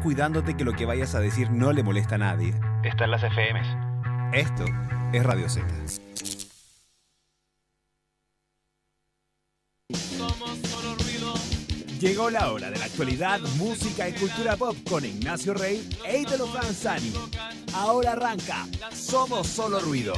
cuidándote que lo que vayas a decir no le molesta a nadie. Están las FMs. Esto es Radio Z. Llegó la hora de la actualidad, música y cultura pop con Ignacio Rey e Italo Franzani. Ahora arranca Somos Solo Ruido.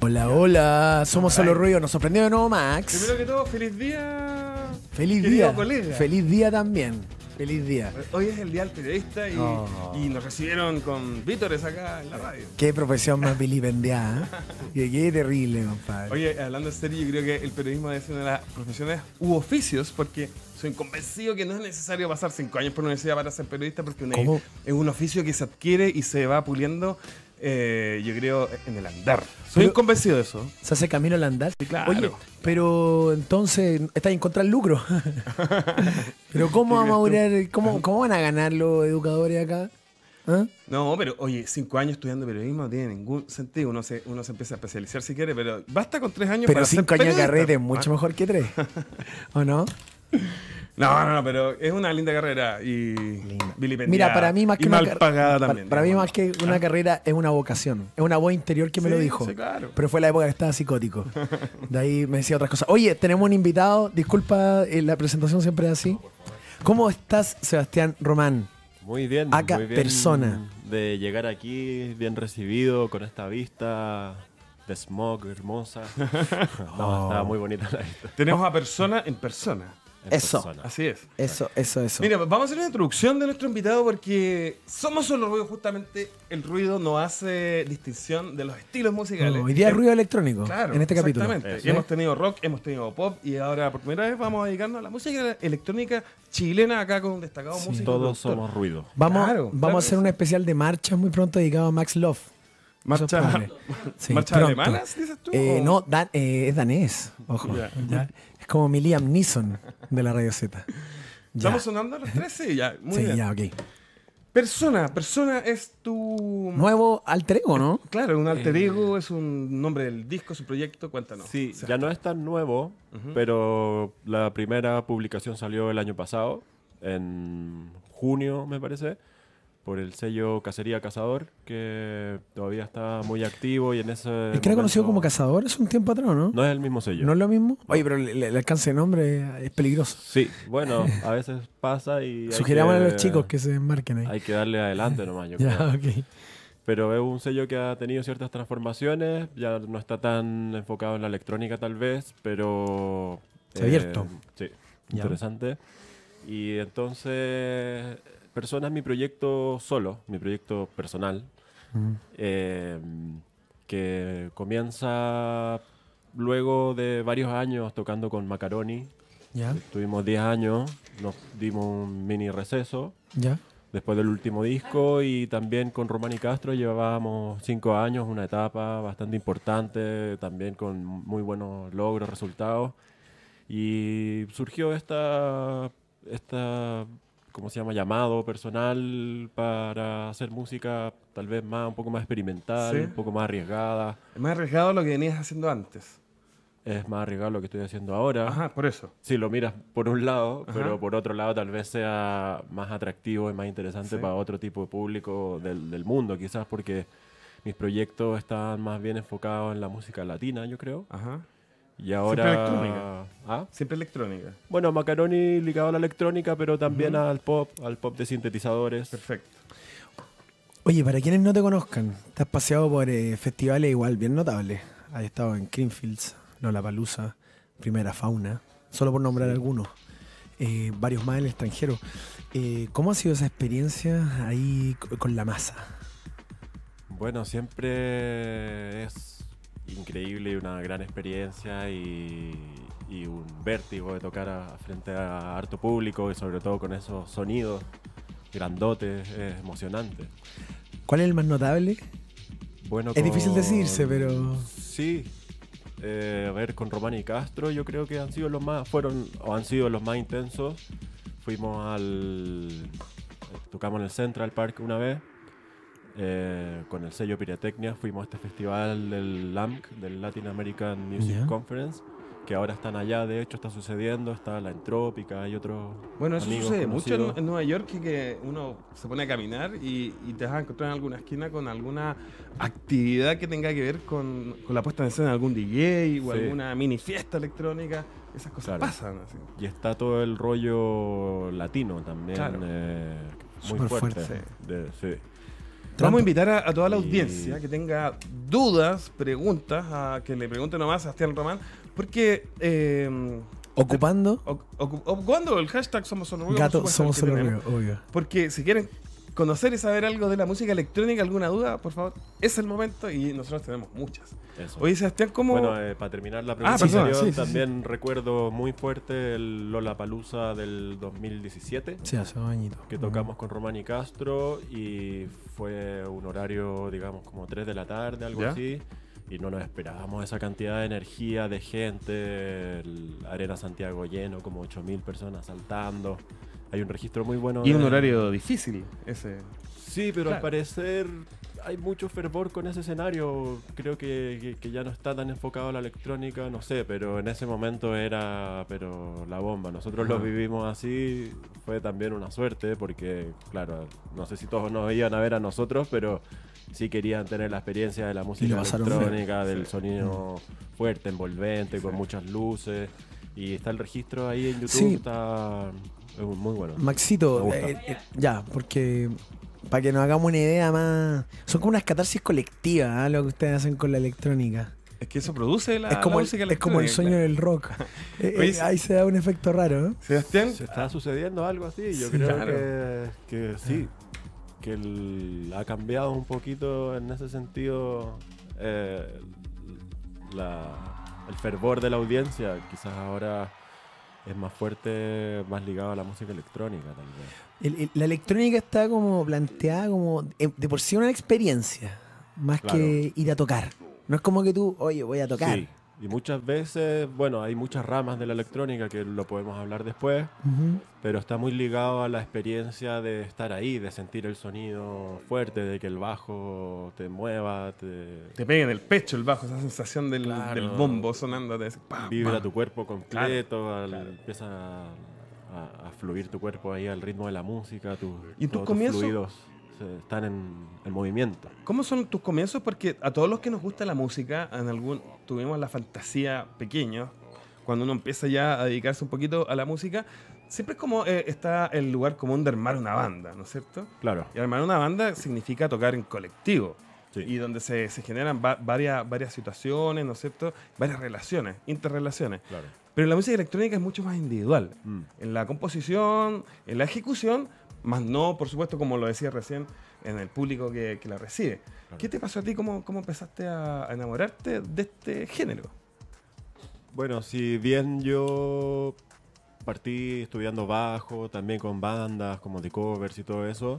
Hola, hola, somos Solo Ruido. Nos sorprendió de nuevo Max. Primero que todo, feliz día Feliz día. Colega. Feliz día también. Feliz día. Hoy es el día del periodista y, nos recibieron con vítores acá en la radio. Qué profesión más vilipendiada. ¿eh? Qué terrible, compadre. Oye, hablando en serio, yo creo que el periodismo es una de las profesiones u oficios porque soy convencido que no es necesario pasar cinco años por la universidad para ser periodista porque es un oficio que se adquiere y se va puliendo eh, yo creo, en el andar. Soy convencido de eso. Se hace camino al andar. Sí, claro. pero entonces está en contra del lucro. pero ¿cómo cómo, van a ganar los educadores acá? ¿Ah? No, pero oye, cinco años estudiando periodismo no tiene ningún sentido. Uno se, uno se empieza a especializar si quiere, pero basta con tres años pero cinco años de carrete es mucho mejor que tres. ¿O no? No, no, no, pero es una linda carrera y Mira, para mí más que una mal pagada también. Para, mí más que una ¿Ah? carrera es una vocación, es una voz interior que me lo dijo. Pero fue la época que estaba psicótico. De ahí me decía otras cosas. Oye, tenemos un invitado. Disculpa, eh, la presentación siempre es así. ¿Cómo estás, Sebastián Román? Muy bien. Acá persona. De llegar aquí bien recibido con esta vista de smog hermosa. no, estaba muy bonita la vista. Tenemos a persona en persona eso. Así es. Eso, eso, eso. Mira, vamos a hacer una introducción de nuestro invitado porque somos solo ruido, justamente el ruido no hace distinción de los estilos musicales. hoy día es ruido electrónico. en este capítulo. Exactamente. Eh, hemos tenido rock, hemos tenido pop y ahora por primera vez vamos a dedicarnos a la música electrónica chilena acá con un destacado músico. Todos somos ruido. Vamos, vamos a hacer un especial de marcha muy pronto dedicado a Max Love. Marcha, sí, ¿Marcha alemanas, dices tú? Eh, no, eh, es danés. Ojo como mi Neeson de la Radio Z. ¿Estamos sonando a las 13? Ya, muy sí, ya, ok. Persona, Persona es tu... Nuevo alter ego, ¿no? Claro, un alter eh, ego, es un nombre del disco, su proyecto, cuéntanos. Sí, ya no es tan nuevo, pero la primera publicación salió el año pasado, en junio, me parece por el sello Cacería Cazador, que todavía está muy activo y en ese. Es que era conocido como Cazador hace un tiempo atrás, ¿no? No es el mismo sello. ¿No es lo mismo? Oye, pero el, alcance de nombre es peligroso. Sí, bueno, a veces pasa y. sugeríamos a los chicos que se desmarquen ahí. Hay que darle adelante nomás, yo ya, ok. Pero es un sello que ha tenido ciertas transformaciones, ya no está tan enfocado en la electrónica tal vez, pero... Se ha abierto. Eh, sí, interesante. Y entonces personas mi proyecto solo, mi proyecto personal, em, que comienza luego de varios años tocando con Macaroni. Ya. Estuvimos 10 años, nos dimos un mini receso. Ya. Después del último disco y también con Román y Castro llevábamos 5 años, una etapa bastante importante, también con muy buenos logros, resultados. Y surgió esta, esta ¿cómo se llama? Llamado personal para hacer música tal vez más, un poco más experimental, un poco más arriesgada. Es más arriesgado lo que venías haciendo antes. Es más arriesgado lo que estoy haciendo ahora. Ajá, por eso. Si lo miras por un lado, pero por otro lado tal vez sea más atractivo y más interesante para otro tipo de público del, del mundo, quizás porque mis proyectos están más bien enfocados en la música latina, yo creo. Ajá y ahora... Siempre electrónica. ¿Ah? Siempre electrónica. Bueno, Macaroni ligado a la electrónica, pero también al pop, al pop de sintetizadores. Perfecto. Oye, para quienes no te conozcan, te has paseado por eh, festivales igual bien notables. Has estado en Greenfields, Lollapalooza, Primera Fauna, solo por nombrar algunos. Eh, varios más en el extranjero. Eh, ¿Cómo ha sido esa experiencia ahí con la masa? Bueno, siempre es increíble, una gran experiencia y, un vértigo de tocar frente a harto público y sobre todo con esos sonidos grandotes, emocionante. ¿Cuál es el más notable? Bueno, es difícil decirse, pero... Sí, eh, a ver, con Román y Castro yo creo que han sido los más, fueron o han sido los más intensos. Fuimos al... Tocamos en el Central Park una vez eh, con el sello Piratecnia fuimos a este festival del LAMC, del Latin American Music Conference, que ahora están allá, de hecho está sucediendo, está la Entrópica hay otros. Bueno, eso sucede mucho en, Nueva York, que uno se pone a caminar y, te vas a encontrar en alguna esquina con alguna actividad que tenga que ver con, la puesta en escena de algún DJ o alguna mini fiesta electrónica. Esas cosas pasan. Y está todo el rollo latino también. Eh, muy fuerte. Vamos a invitar a, toda la audiencia que tenga dudas, preguntas, a que le pregunte nomás a Sebastián Román, porque... Em, ¿Ocupando? ocupando el hashtag Somos Solo Gato, Somos Solo obvio. Porque si quieren conocer y saber algo de la música electrónica, alguna duda, por favor, es el momento y nosotros tenemos muchas. Hoy Sebastián, ¿cómo...? Bueno, eh, para terminar la ah, pregunta yo también recuerdo muy fuerte el Palusa del 2017. Sí, hace un Que tocamos con Román y Castro y fue un horario, digamos, como 3 de la tarde, algo así. Y no nos esperábamos esa cantidad de energía, de gente, el Arena Santiago lleno, como 8.000 personas saltando hay un registro muy bueno. Y un horario difícil ese. Sí, pero al parecer hay mucho fervor con ese escenario. Creo que, ya no está tan enfocado a la electrónica, no sé, pero en ese momento era pero la bomba. Nosotros lo vivimos así, fue también una suerte, porque, claro, no sé si todos nos iban a ver a nosotros, pero sí querían tener la experiencia de la música electrónica, del sonido mm. fuerte, envolvente, con muchas luces. Y está el registro ahí en YouTube, está es muy bueno. Maxito, eh, eh, ya, porque para que nos hagamos una idea más. Son como unas catarsis colectivas ¿ah? lo que ustedes hacen con la electrónica. Es que eso produce la. Es como, es como el sueño del rock. Eh, ahí se da un efecto raro. Se está sucediendo algo así. Yo creo que, sí. Que ha cambiado un poquito en ese sentido el fervor de la audiencia. Quizás ahora es más fuerte, más ligado a la música electrónica también. la electrónica está como planteada como eh, de por sí una experiencia, más que ir a tocar. No es como que tú, oye, voy a tocar. Sí. Y muchas veces, bueno, hay muchas ramas de la electrónica que lo podemos hablar después, pero está muy ligado a la experiencia de estar ahí, de sentir el sonido fuerte, de que el bajo te mueva, te... Te pega en el pecho el bajo, esa sensación del, bombo sonando. De Vibra tu cuerpo completo, empieza a, fluir tu cuerpo ahí al ritmo de la música, tus fluidos están en, el movimiento. ¿Cómo son tus comienzos? Porque a todos los que nos gusta la música, en algún tuvimos la fantasía pequeño... cuando uno empieza ya a dedicarse un poquito a la música, siempre es como eh, está el lugar común de armar una banda, ¿no es cierto? Claro. Y armar una banda significa tocar en colectivo. Y donde se, se generan varias, varias situaciones, ¿no es cierto? Varias relaciones, interrelaciones. Claro. Pero la música electrónica es mucho más individual. Mm. En la composición, en la ejecución, más no, por supuesto, como lo decía recién, en el público que, la recibe. ¿Qué te pasó a ti? ¿Cómo, empezaste a enamorarte de este género? Bueno, si bien yo partí estudiando bajo, también con bandas como The Covers y todo eso,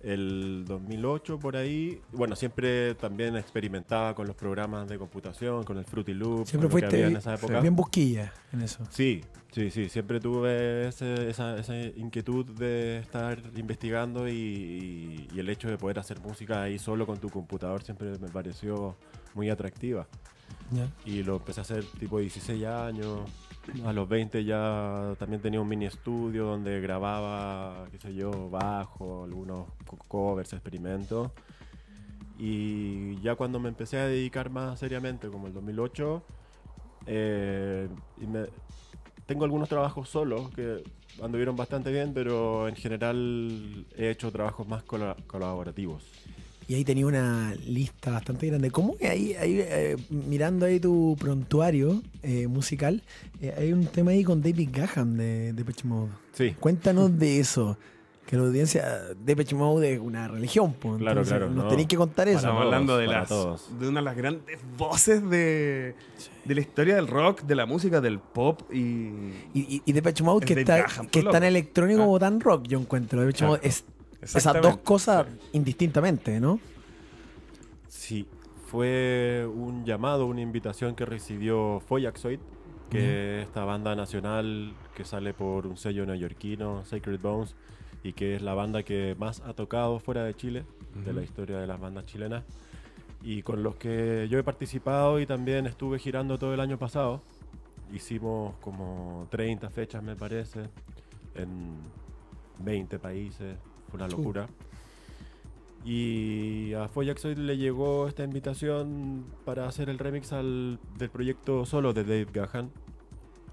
el 2008 por ahí. Bueno, siempre también experimentaba con los programas de computación, con el Fruity Loop. Siempre fuiste en esa época. bien busquilla en eso. Sí, sí, sí. Siempre tuve esa, inquietud de estar investigando y, el hecho de poder hacer música ahí solo con tu computador siempre me pareció muy atractiva. Y lo empecé a hacer tipo 16 años a los 20 ya también tenía un mini estudio donde grababa, qué sé yo, bajo, algunos covers, experimentos. Y ya cuando me empecé a dedicar más seriamente, como el 2008, eh, tengo algunos trabajos solos que anduvieron bastante bien, pero en general he hecho trabajos más colaborativos. Y ahí tenía una lista bastante grande. ¿Cómo que ahí, eh, mirando ahí tu prontuario eh, musical, eh, hay un tema ahí con David Gaham de Depeche Mode? Sí. Cuéntanos de eso. Que la audiencia Depeche Mode es una religión, pues. Claro, claro. Nos no. tenéis que contar eso. Estamos hablando de, las, de una de las grandes voces de, la historia del rock, de la música, del pop y. Y, y, Depeche Mode, que, está, que es tan electrónico como ah. tan rock, yo encuentro. Depeche Mode es esas dos cosas indistintamente, ¿no? Sí, fue un llamado, una invitación que recibió Foyaxoid, que es esta banda nacional que sale por un sello neoyorquino, Sacred Bones, y que es la banda que más ha tocado fuera de Chile, de la historia de las bandas chilenas, y con los que yo he participado y también estuve girando todo el año pasado. Hicimos como 30 fechas, me parece, en 20 países, fue una locura. Y a Foyaxoid le llegó esta invitación para hacer el remix del proyecto solo de Dave Gahan.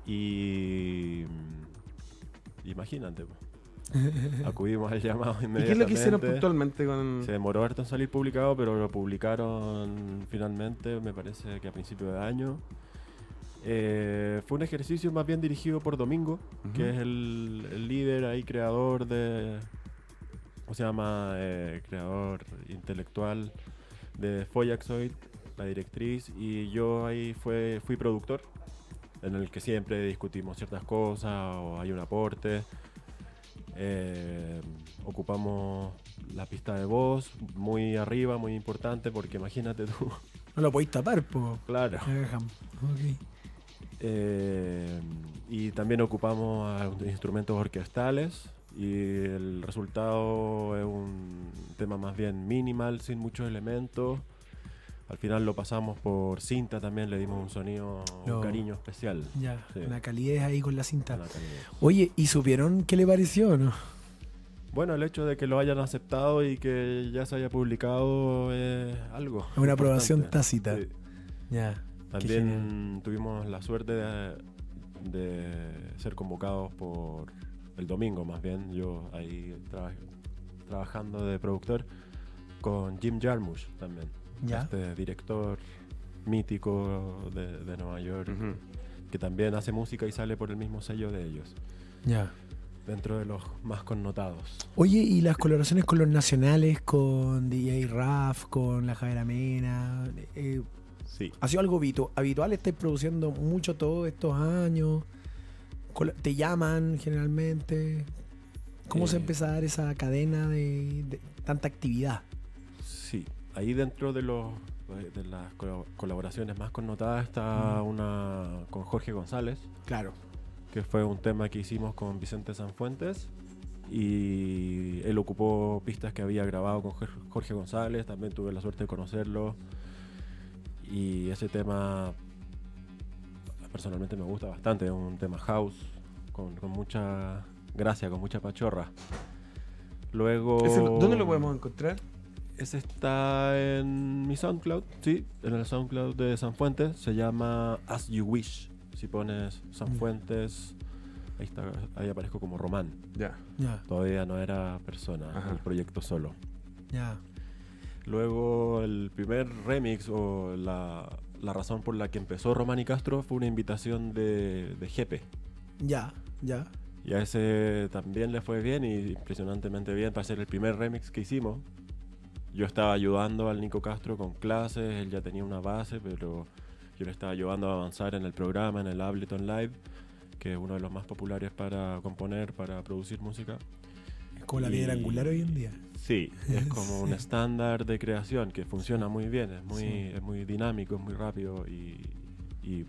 Y. Mm, imagínate, acudimos al llamado inmediatamente. ¿Y qué es lo que hicieron puntualmente con.? Se demoró harto en salir publicado, pero lo publicaron finalmente, me parece que a principio de año. Eh, fue un ejercicio más bien dirigido por Domingo, que es el líder ahí, creador de, se llama? Eh, creador intelectual de Foyaxoid, la directriz, y yo ahí fue, fui productor, en el que siempre discutimos ciertas cosas o hay un aporte. Eh, ocupamos la pista de voz muy arriba, muy importante, porque imagínate tú. No lo podéis tapar, pues Claro. Eh, y también ocupamos instrumentos orquestales y el resultado es un tema más bien minimal, sin muchos elementos. Al final lo pasamos por cinta también, le dimos un sonido, un cariño especial. Ya, una calidez ahí con la cinta. Oye, ¿y supieron qué le pareció no? Bueno, el hecho de que lo hayan aceptado y que ya se haya publicado es algo. Una aprobación tácita. Ya. También tuvimos la suerte de ser convocados por el domingo más bien, yo ahí trabajando de productor con Jim Jarmusch también, este director mítico de, de Nueva York, que también hace música y sale por el mismo sello de ellos. Ya. Dentro de los más connotados. Oye, ¿y las colaboraciones con los nacionales, con DJ Raf, con La Javera Mena? Eh, sí. ¿Ha sido algo habitual? ¿Estáis produciendo mucho todos estos años? ¿Te llaman generalmente? ¿Cómo se empieza a dar eh. esa cadena de, tanta actividad? Sí, ahí dentro de, los, de las colaboraciones más connotadas está una con Jorge González. Claro. Que fue un tema que hicimos con Vicente Sanfuentes. Y él ocupó pistas que había grabado con Jorge González. También tuve la suerte de conocerlo. Y ese tema personalmente me gusta bastante, es un tema house, con, mucha gracia, con mucha pachorra. Luego... ¿Dónde lo podemos encontrar? Ese está en mi SoundCloud, sí, en el SoundCloud de San Fuentes Se llama As You Wish. Si pones Sanfuentes, ahí, está, ahí aparezco como Román. Ya. Todavía no era persona, el proyecto solo. Ya. Luego el primer remix o la, la razón por la que empezó Román y Castro fue una invitación de, de Jepe. Ya, ya. Y a ese también le fue bien y impresionantemente bien para ser el primer remix que hicimos. Yo estaba ayudando al Nico Castro con clases, él ya tenía una base, pero yo le estaba ayudando a avanzar en el programa, en el Ableton Live, que es uno de los más populares para componer, para producir música. Es como la angular hoy en día. Sí, es como un estándar de creación que funciona muy bien, es muy, es muy dinámico, es muy rápido y,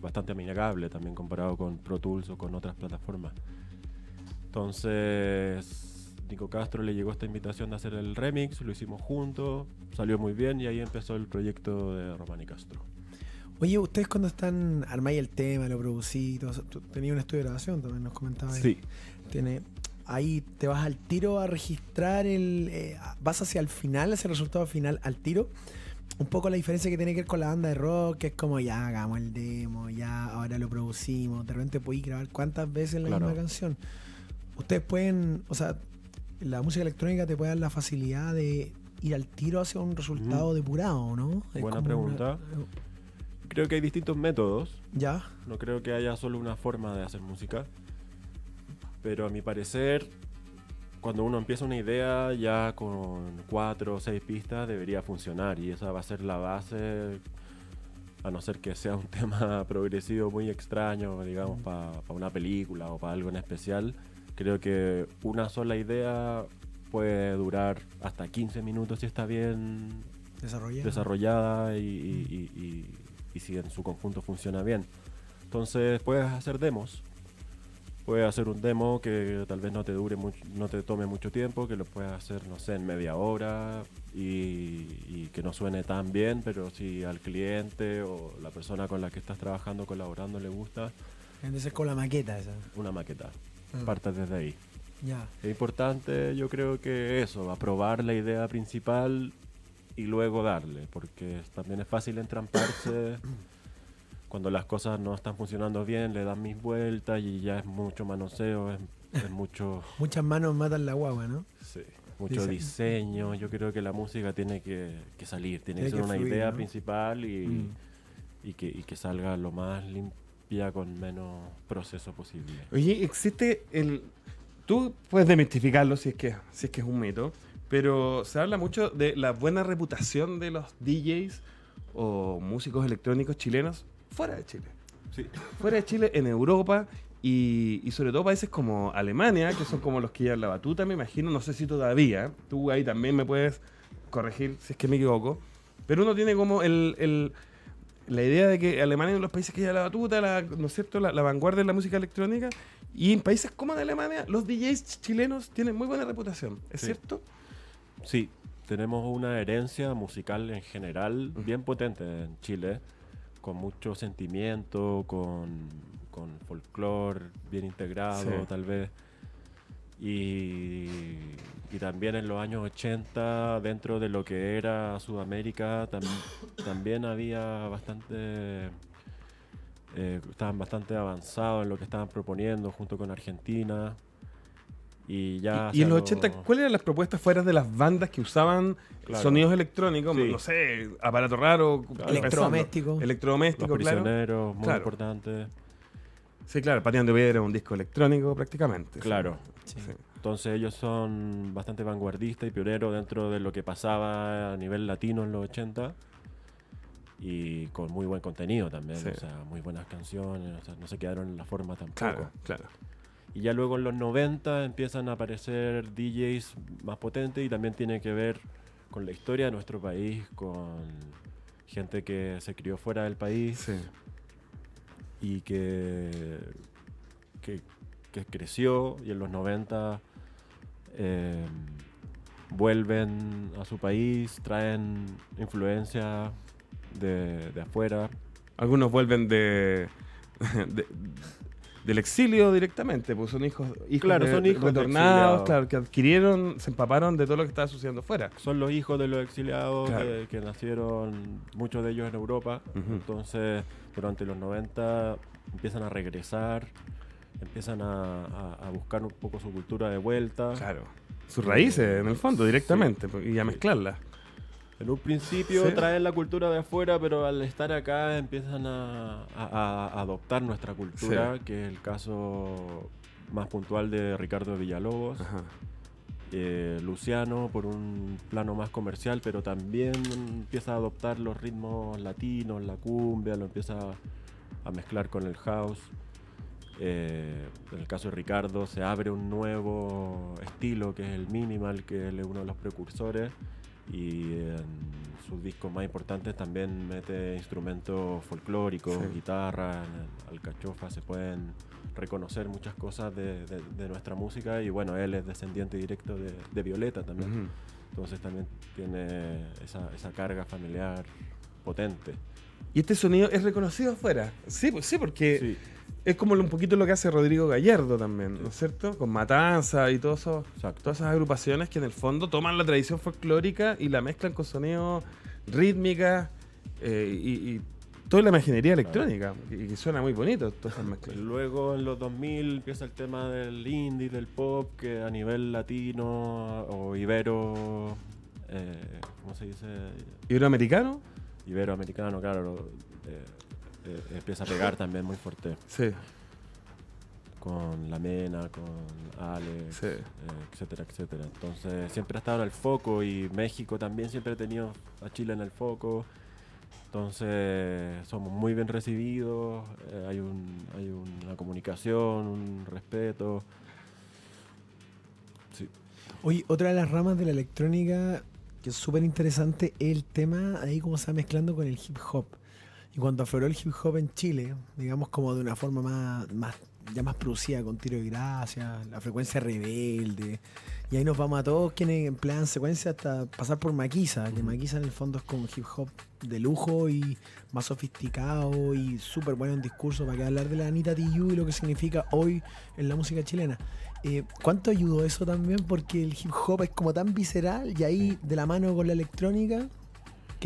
bastante amigable también comparado con Pro Tools o con otras plataformas. Entonces, Nico Castro le llegó esta invitación de hacer el remix, lo hicimos juntos, salió muy bien y ahí empezó el proyecto de Román y Castro. Oye, ustedes cuando están, armáis el tema, lo producís, tenía un estudio de grabación también, nos comentaba Sí. Tiene, ahí te vas al tiro a registrar el. Eh, vas hacia el final, hacia el resultado final al tiro. Un poco la diferencia que tiene que ver con la banda de rock, que es como ya hagamos el demo, ya ahora lo producimos, de repente podéis grabar cuántas veces la misma canción. Ustedes pueden, o sea, la música electrónica te puede dar la facilidad de ir al tiro hacia un resultado depurado, ¿no? Buena pregunta. Creo que hay distintos métodos. Ya. No creo que haya solo una forma de hacer música. Pero a mi parecer, cuando uno empieza una idea, ya con cuatro o seis pistas debería funcionar y esa va a ser la base, a no ser que sea un tema progresivo muy extraño, digamos, para una película o para algo en especial. Creo que una sola idea puede durar hasta 15 minutos si está bien desarrollada, y, y si en su conjunto funciona bien. Entonces puedes hacer demos, puedes hacer un demo que tal vez no te dure mucho, no te tome mucho tiempo, que lo puedas hacer, no sé, en media hora y, que no suene tan bien, pero si al cliente o la persona con la que estás trabajando, colaborando le gusta. Entonces con la maqueta esa. Una maqueta. Ah. parte desde ahí. Ya. Es importante, yo creo que eso, aprobar la idea principal y luego darle, porque también es fácil entramparse. cuando las cosas no están funcionando bien, le dan mis vueltas y ya es mucho manoseo, es, mucho... Muchas manos matan la guagua, ¿no? Sí, mucho diseño. Yo creo que la música tiene que, salir, tiene, que ser una idea principal y, mm. y, que, que, salga lo más limpia con menos proceso posible. Oye, existe el... Tú puedes demistificarlo si es que, si es, que es un mito, pero se habla mucho de la buena reputación de los DJs o músicos electrónicos chilenos fuera de Chile. Sí. Fuera de Chile, en Europa, y, sobre todo países como Alemania, que son como los que llevan la batuta, me imagino, no sé si todavía, tú ahí también me puedes corregir si es que me equivoco, pero uno tiene como el, el la idea de que Alemania es uno de los países que lleva la batuta, la, ¿no es cierto?, la, vanguardia de la música electrónica, y en países como Alemania, los DJs chilenos tienen muy buena reputación, ¿es cierto? Sí, tenemos una herencia musical en general bien potente en Chile con mucho sentimiento, con, con folclore bien integrado, tal vez. Y, también en los años 80, dentro de lo que era Sudamérica, también había bastante. Eh, estaban bastante avanzados en lo que estaban proponiendo junto con Argentina. Y ya. en los 80, ¿cuáles eran las propuestas fuera de las bandas que usaban sonidos electrónicos? No sé, aparato raro, electrodoméstico. Electrodoméstico, los claro. muy claro. importante. Sí, claro, Pateando Piedra era un disco electrónico prácticamente. Claro. Entonces ellos son bastante vanguardistas y pioneros dentro de lo que pasaba a nivel latino en los 80 y con muy buen contenido también, o sea, muy buenas canciones, o sea, no se quedaron en la forma tampoco. Claro, claro. Y ya luego en los 90 empiezan a aparecer DJs más potentes y también tiene que ver con la historia de nuestro país, con gente que se crió fuera del país y que, que, creció y en los 90 eh, vuelven a su país, traen influencia de, de afuera. Algunos vuelven de, del exilio directamente, porque son hijos, hijos claro, son retornados, claro, que adquirieron, se empaparon de todo lo que estaba sucediendo fuera. Son los hijos de los exiliados eh, que, nacieron, muchos de ellos en Europa, entonces durante los 90 empiezan a regresar, empiezan a, buscar un poco su cultura de vuelta. Claro, sus raíces en el fondo directamente y a mezclarlas. En un principio traen la cultura de afuera, pero al estar acá empiezan a, adoptar nuestra cultura, que es el caso más puntual de Ricardo Villalobos. Eh, Luciano por un plano más comercial, pero también empieza a adoptar los ritmos latinos, la cumbia, lo empieza a mezclar con el house. Eh, en el caso de Ricardo se abre un nuevo estilo que es el minimal, que él es uno de los precursores y en sus discos más importantes también mete instrumentos folclóricos, guitarra guitarras, alcachofa, se pueden reconocer muchas cosas de, nuestra música y bueno, él es descendiente directo de, Violeta también, entonces también tiene esa, carga familiar potente. Y este sonido es reconocido afuera. Sí, pues, sí porque es como un poquito lo que hace Rodrigo Gallardo también, ¿no es cierto? Con Matanza y todo todas esas agrupaciones que en el fondo toman la tradición folclórica y la mezclan con sonidos rítmicas eh, y, toda la imaginería electrónica, y que suena muy bonito todas esas mezclas. Luego en los 2000 empieza el tema del indie, del pop, que a nivel latino o ibero... Eh, ¿Cómo se dice? ¿Iberoamericano? Iberoamericano, claro. Eh, eh, empieza a pegar también muy fuerte. Sí. Con la Mena, con Alex, eh, etcétera, etcétera. Entonces siempre ha estado en el foco y México también siempre ha tenido a Chile en el foco. Entonces somos muy bien recibidos, eh, hay, una comunicación, un respeto. Sí. Oye, otra de las ramas de la electrónica que es súper interesante es el tema ahí como se va mezclando con el hip hop. Y cuando afloró el hip hop en Chile, digamos como de una forma más, ya más producida, con tiro de gracia, la frecuencia rebelde. Y ahí nos vamos a todos quienes emplean secuencia hasta pasar por Maquisa, que Maquisa en el fondo es como hip hop de lujo y más sofisticado y súper bueno en discurso para que hablar de la Anita Tijoux y lo que significa hoy en la música chilena. Eh, ¿Cuánto ayudó eso también? Porque el hip hop es como tan visceral y ahí de la mano con la electrónica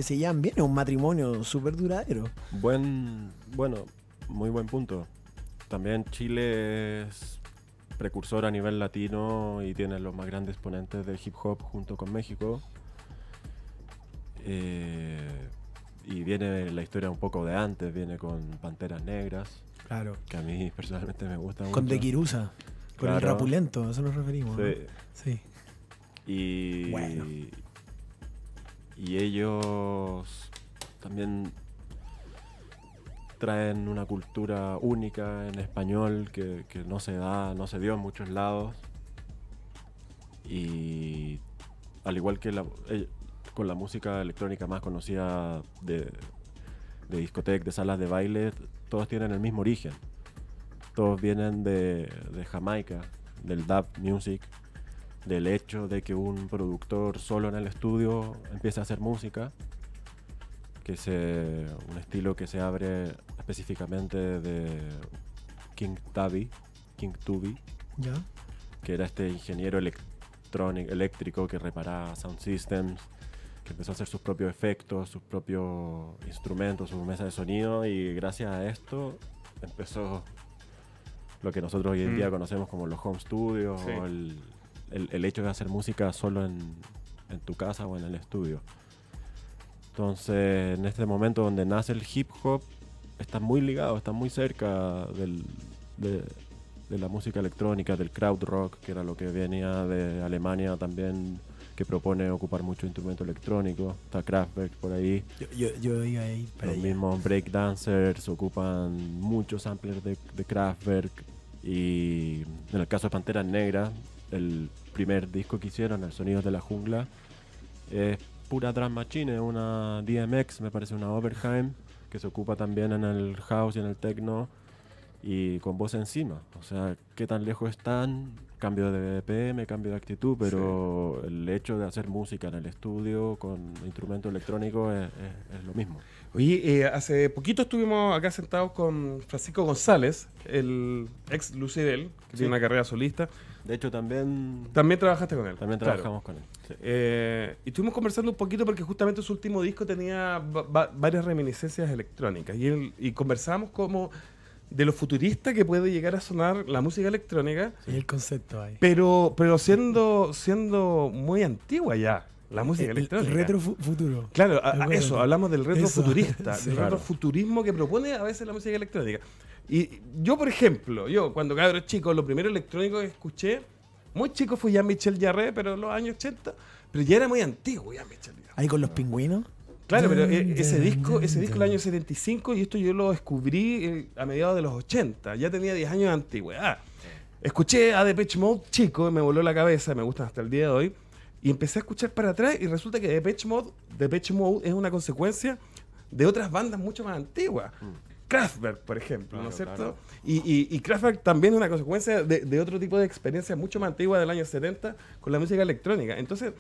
se viene un matrimonio súper duradero. Buen, bueno, muy buen punto. También Chile es precursor a nivel latino y tiene los más grandes ponentes del hip hop junto con México. Eh, y viene la historia un poco de antes, viene con Panteras Negras. Claro. Que a mí personalmente me gusta mucho. Con De Quirusa, con el Rapulento, a eso nos referimos. Sí. y, y ellos también traen una cultura única en español que, no se da, no se dio en muchos lados. Y al igual que eh, con la música electrónica más conocida de, discotecas, de salas de baile, todos tienen el mismo origen. Todos vienen de, de Jamaica, del dub music, del hecho de que un productor solo en el estudio empiece a hacer música, que es un estilo que se abre específicamente de King Tubby, King Tubi, ¿Ya? que era este ingeniero electrónico, eléctrico que reparaba sound systems, que empezó a hacer sus propios efectos, sus propios instrumentos, su mesa de sonido y gracias a esto empezó lo que nosotros hoy en mm. día conocemos como los home studios el, hecho de hacer música solo en, tu casa o en el estudio. Entonces, en este momento donde nace el hip hop, está muy ligado, está muy cerca del, de, la música electrónica, del crowd rock, que era lo que venía de Alemania también, que propone ocupar mucho instrumento electrónico. Está Kraftwerk por ahí. Yo, yo, iba Los mismos breakdancers ocupan muchos samplers de, de Kraftwerk. Y en el caso de Pantera Negra, el primer disco que hicieron, El Sonidos de la Jungla, es pura drum machine, una DMX, me parece una Oberheim, que se ocupa también en el house y en el techno, y con voz encima. O sea, qué tan lejos están, cambio de BPM, cambio de actitud, pero el hecho de hacer música en el estudio con instrumento electrónico es lo mismo. Oye, eh, hace poquito estuvimos acá sentados con Francisco González, el ex Lucidel, que tiene una carrera solista. De hecho, también... También trabajaste con él. También trabajamos con él. Eh, y estuvimos conversando un poquito porque justamente su último disco tenía varias reminiscencias electrónicas. Y, conversábamos conversamos como de lo futurista que puede llegar a sonar la música electrónica. Y el concepto ahí. Pero, pero siendo, siendo muy antigua ya. La música electrónica. El retrofuturo. Claro, eso, hablamos del retrofuturista, futurista del retrofuturismo que propone a veces la música electrónica. Y yo, por ejemplo, yo cuando era chico, lo primero electrónico que escuché, muy chico fue ya Michel Jarre, pero en los años 80, pero ya era muy antiguo ya Michel Jarre. Ahí con los pingüinos. Claro, pero eh, ese disco, ese disco del año 75 y esto yo lo descubrí eh, a mediados de los 80, ya tenía 10 años de antigüedad. Escuché a Depeche Mode chico, me voló la cabeza, me gustan hasta el día de hoy. Y empecé a escuchar para atrás y resulta que Depeche Mode, Depeche Mode es una consecuencia de otras bandas mucho más antiguas. Mm. Kraftwerk, por ejemplo, ¿no es cierto? Y, y, Kraftwerk también es una consecuencia de, otro tipo de experiencia mucho más antigua del año 70 con la música electrónica. Entonces,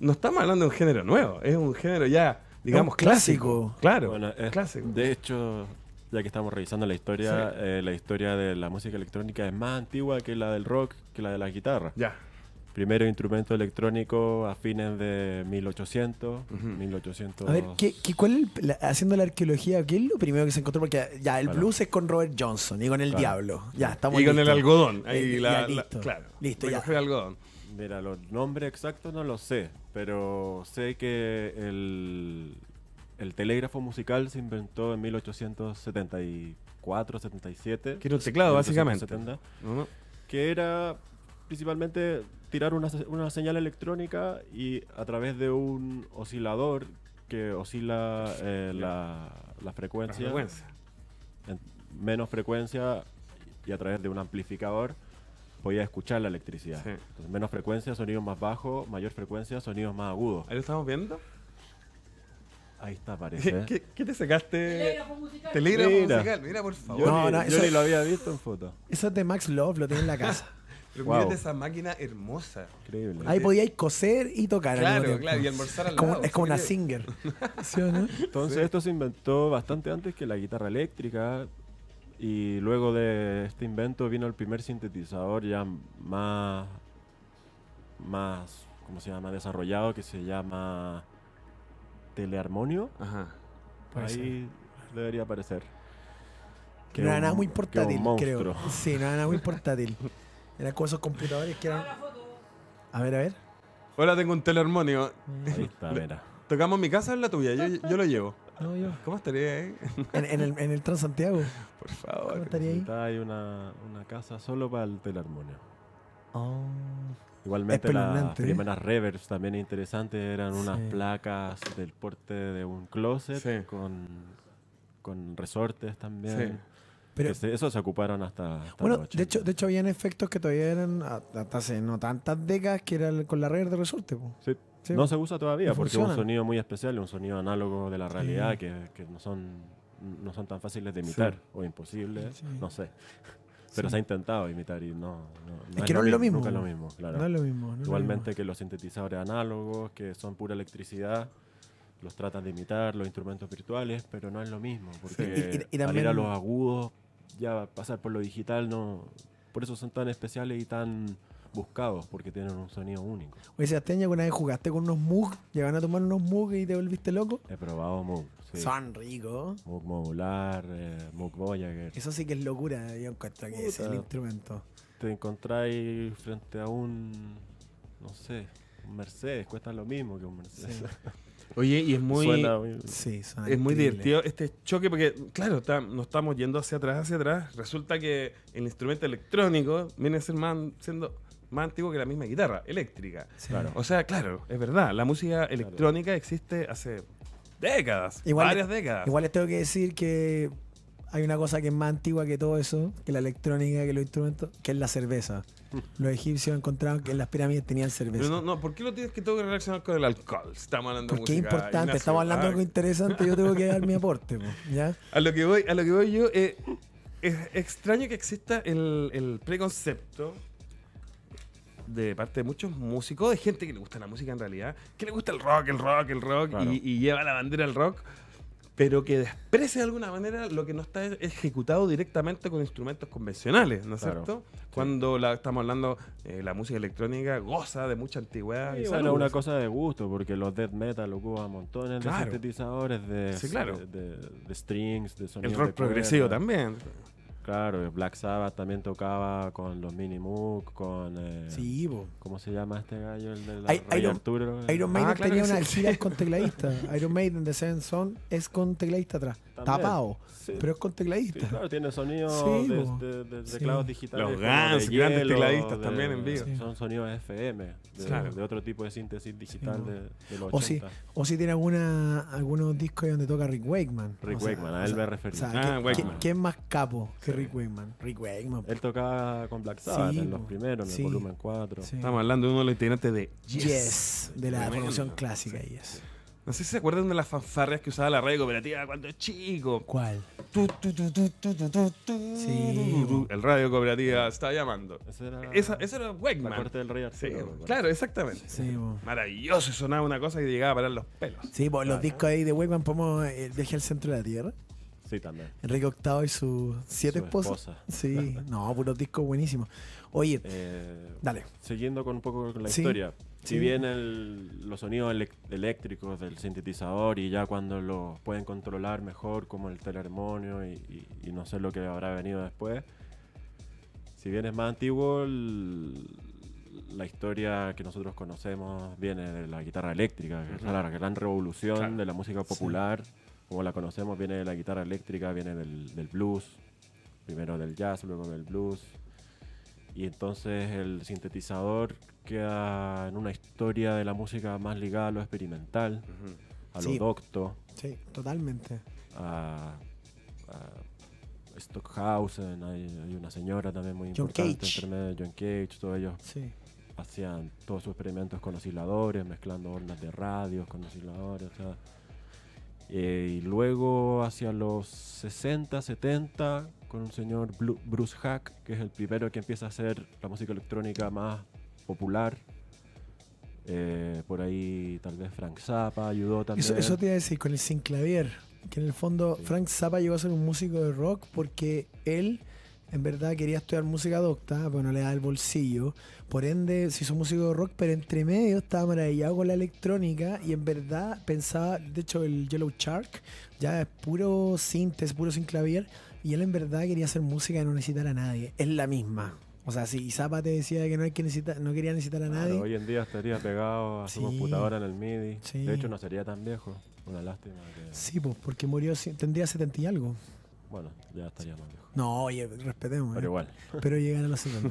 no estamos hablando de un género nuevo, es un género ya, digamos, clásico. Claro, es, clásico. De hecho, ya que estamos revisando la historia, eh, la historia de la música electrónica es más antigua que la del rock, que la de la guitarra. Ya primero instrumento electrónico a fines de 1800, 1800. A ver, ¿qué, qué cuál haciendo la arqueología, ¿qué lo primero que se encontró? Porque ya el blues es con Robert Johnson y con el diablo. Ya Y con el algodón. Eh, listo. claro. Listo, ya. El algodón. Mira, los nombres exactos no los sé, pero sé que el, telégrafo musical se inventó en 1874, 77. Que era un teclado, básicamente. Que era principalmente tirar una, una señal electrónica y a través de un oscilador que oscila eh, la, la, frecuencia, menos frecuencia y a través de un amplificador podía escuchar la electricidad. menos frecuencia, sonidos más bajo mayor frecuencia, sonidos más agudos. ¿Ahí lo estamos viendo? Ahí está, parece. ¿eh? ¿Qué, te sacaste? te musical. por favor. Yo, ni lo había visto en foto. Eso es de Max Love, lo tengo en la casa. pero wow. esa máquina hermosa. Increíble. Ahí podíais coser y tocar. Claro, claro, y almorzar al lado, Es como una singer. Entonces esto se inventó bastante antes que la guitarra eléctrica y luego de este invento vino el primer sintetizador ya más, más, ¿cómo se llama? Desarrollado que se llama telearmonio. Ajá. ahí debería aparecer. no era nada muy portátil, creo. Sí, no era nada muy portátil. Era con esos computadores que eran. A ver, a ver. Hola, tengo un telarmonio mm. ¿Tocamos mi casa o en la tuya? Yo, lo llevo. ¿Cómo estaría ahí? ¿En, el, en el Transantiago? Por favor. ¿Cómo estaría ahí? Hay una, una casa solo para el telarmonio Oh. Igualmente las primeras reverbs también interesantes eran unas placas del porte de un closet con, con resortes también. Sí eso se ocuparon hasta, bueno, de hecho, de hecho habían efectos que todavía eran hasta hace no tantas décadas que era con la red de resorte. No se usa todavía porque es un sonido muy especial, un sonido análogo de la realidad que, no son no son tan fáciles de imitar o imposibles, no sé. Pero se ha intentado imitar y no. es, que no es lo mismo. Nunca lo mismo, Igualmente que los sintetizadores análogos, que son pura electricidad, los tratan de imitar, los instrumentos virtuales, pero no es lo mismo. Porque y, también, los agudos ya pasar por lo digital no. Por eso son tan especiales y tan buscados, porque tienen un sonido único. Oye, Sebastián, alguna vez jugaste con unos Moog? ¿Llegaron a tomar unos Moog y te volviste loco? He probado Moog. Son ricos. Mug modular, mug eh, Moog Voyager. Eso sí que es locura, yo que es el instrumento. Te encontráis frente a un. No sé, un Mercedes, cuesta lo mismo que un Mercedes. Oye, y es muy, es muy divertido este choque porque, claro, está, nos estamos yendo hacia atrás, hacia atrás. Resulta que el instrumento electrónico viene a ser más, siendo más antiguo que la misma guitarra eléctrica. O sea, claro, es verdad, la música electrónica existe hace décadas, varias décadas. Igual les tengo que decir que hay una cosa que es más antigua que todo eso, que la electrónica, que los instrumentos, que es la cerveza. Mm. Los egipcios encontraron que en las pirámides tenían cerveza. no, no, ¿por qué lo tienes que todo relacionar con el alcohol? Estamos hablando de de música. Qué importante, estamos hablando de algo ah. interesante, yo tengo que dar mi aporte. ¿ya? A, lo que voy, a lo que voy yo, eh, es extraño que exista el, preconcepto de parte de muchos músicos, de gente que le gusta la música en realidad, que le gusta el rock, el rock, el rock, y, y, lleva la bandera al rock pero que desprecie de alguna manera lo que no está ejecutado directamente con instrumentos convencionales, ¿no es cierto? Cuando estamos hablando, eh, la música electrónica goza de mucha antigüedad. y bueno, una cosa de gusto, porque los death metal ocupan montones de sintetizadores, de, de, de, strings, de sonidos. El rock progresivo también. Claro, Black Sabbath también tocaba con los Mini Mook, con. Eh, sí, Ivo. ¿Cómo se llama este gallo? El de la Iron, Arturo. Iron Maiden ah, tenía una gira con tecladista. Iron Maiden de Seven Son es con tecladista atrás tapado, pero es con tecladistas. claro, tiene sonidos de, teclados digitales. Los grandes tecladistas también en vivo. Son sonidos FM, de, otro tipo de síntesis digital de, los o 80. o si tiene alguna, algunos discos donde toca Rick Wakeman. Rick Wakeman, a él me refería. Ah, ¿quién, más capo que Rick Wakeman? Rick Wakeman. Él tocaba con Black Sabbath en los primeros, en el volumen 4. Estamos hablando de uno de los integrantes de Yes, de la producción clásica Yes. No sé si se acuerdan de las fanfarrias que usaba la radio cooperativa cuando chico. ¿Cuál? sí. El radio cooperativa estaba llamando. Ese era, esa, era Wegman. del claro, exactamente. Sí, Maravilloso, sonaba una cosa y llegaba a parar los pelos. Sí, los ah, discos ahí de Wegman, como el viaje al centro de la tierra. Sí, también. Enrique VIII y sus siete esposas. Esposa. Sí, no, puros discos buenísimos. Oye, eh, dale. Siguiendo con un poco con la historia. Si bien los sonidos eléctricos del sintetizador y ya cuando los pueden controlar mejor, como el telarmonio y, no sé lo que habrá venido después, si bien es más antiguo, la historia que nosotros conocemos viene de la guitarra eléctrica, que es la gran revolución de la música popular, como la conocemos, viene de la guitarra eléctrica, viene del blues, primero del jazz, luego del blues. Y entonces el sintetizador queda en una historia de la música más ligada a lo experimental, a lo docto. Sí, totalmente. A, Stockhausen, hay, una señora también muy John importante, Cage. John Cage, todos ellos sí. hacían todos sus experimentos con osciladores, mezclando ondas de radios con osciladores. Eh, y luego hacia los 60, 70, con un señor Bruce Hack, que es el primero que empieza a hacer la música electrónica más popular. Eh, por ahí tal vez Frank Zappa ayudó también. Eso, te iba a decir, con el Sinclavier, que en el fondo Frank Zappa llegó a ser un músico de rock porque él en verdad quería estudiar música docta, pero no le da el bolsillo. Por ende, se hizo músico de rock, pero entre medio estaba maravillado con la electrónica y en verdad pensaba, de hecho, el Yellow Shark ya es puro sintes, puro sin clavier, y él en verdad quería hacer música y no necesitar a nadie. Es la misma. O sea, si Zapata te decía que no, hay que necesita, no quería necesitar a nadie. hoy en día estaría pegado a su computadora en el MIDI. De hecho, no sería tan viejo. Una lástima. Sí, pues, porque murió, tendría 70 y algo. Bueno, ya estaría más viejo. No, oye, respetemos. Pero eh. igual. Pero llegan a los 70.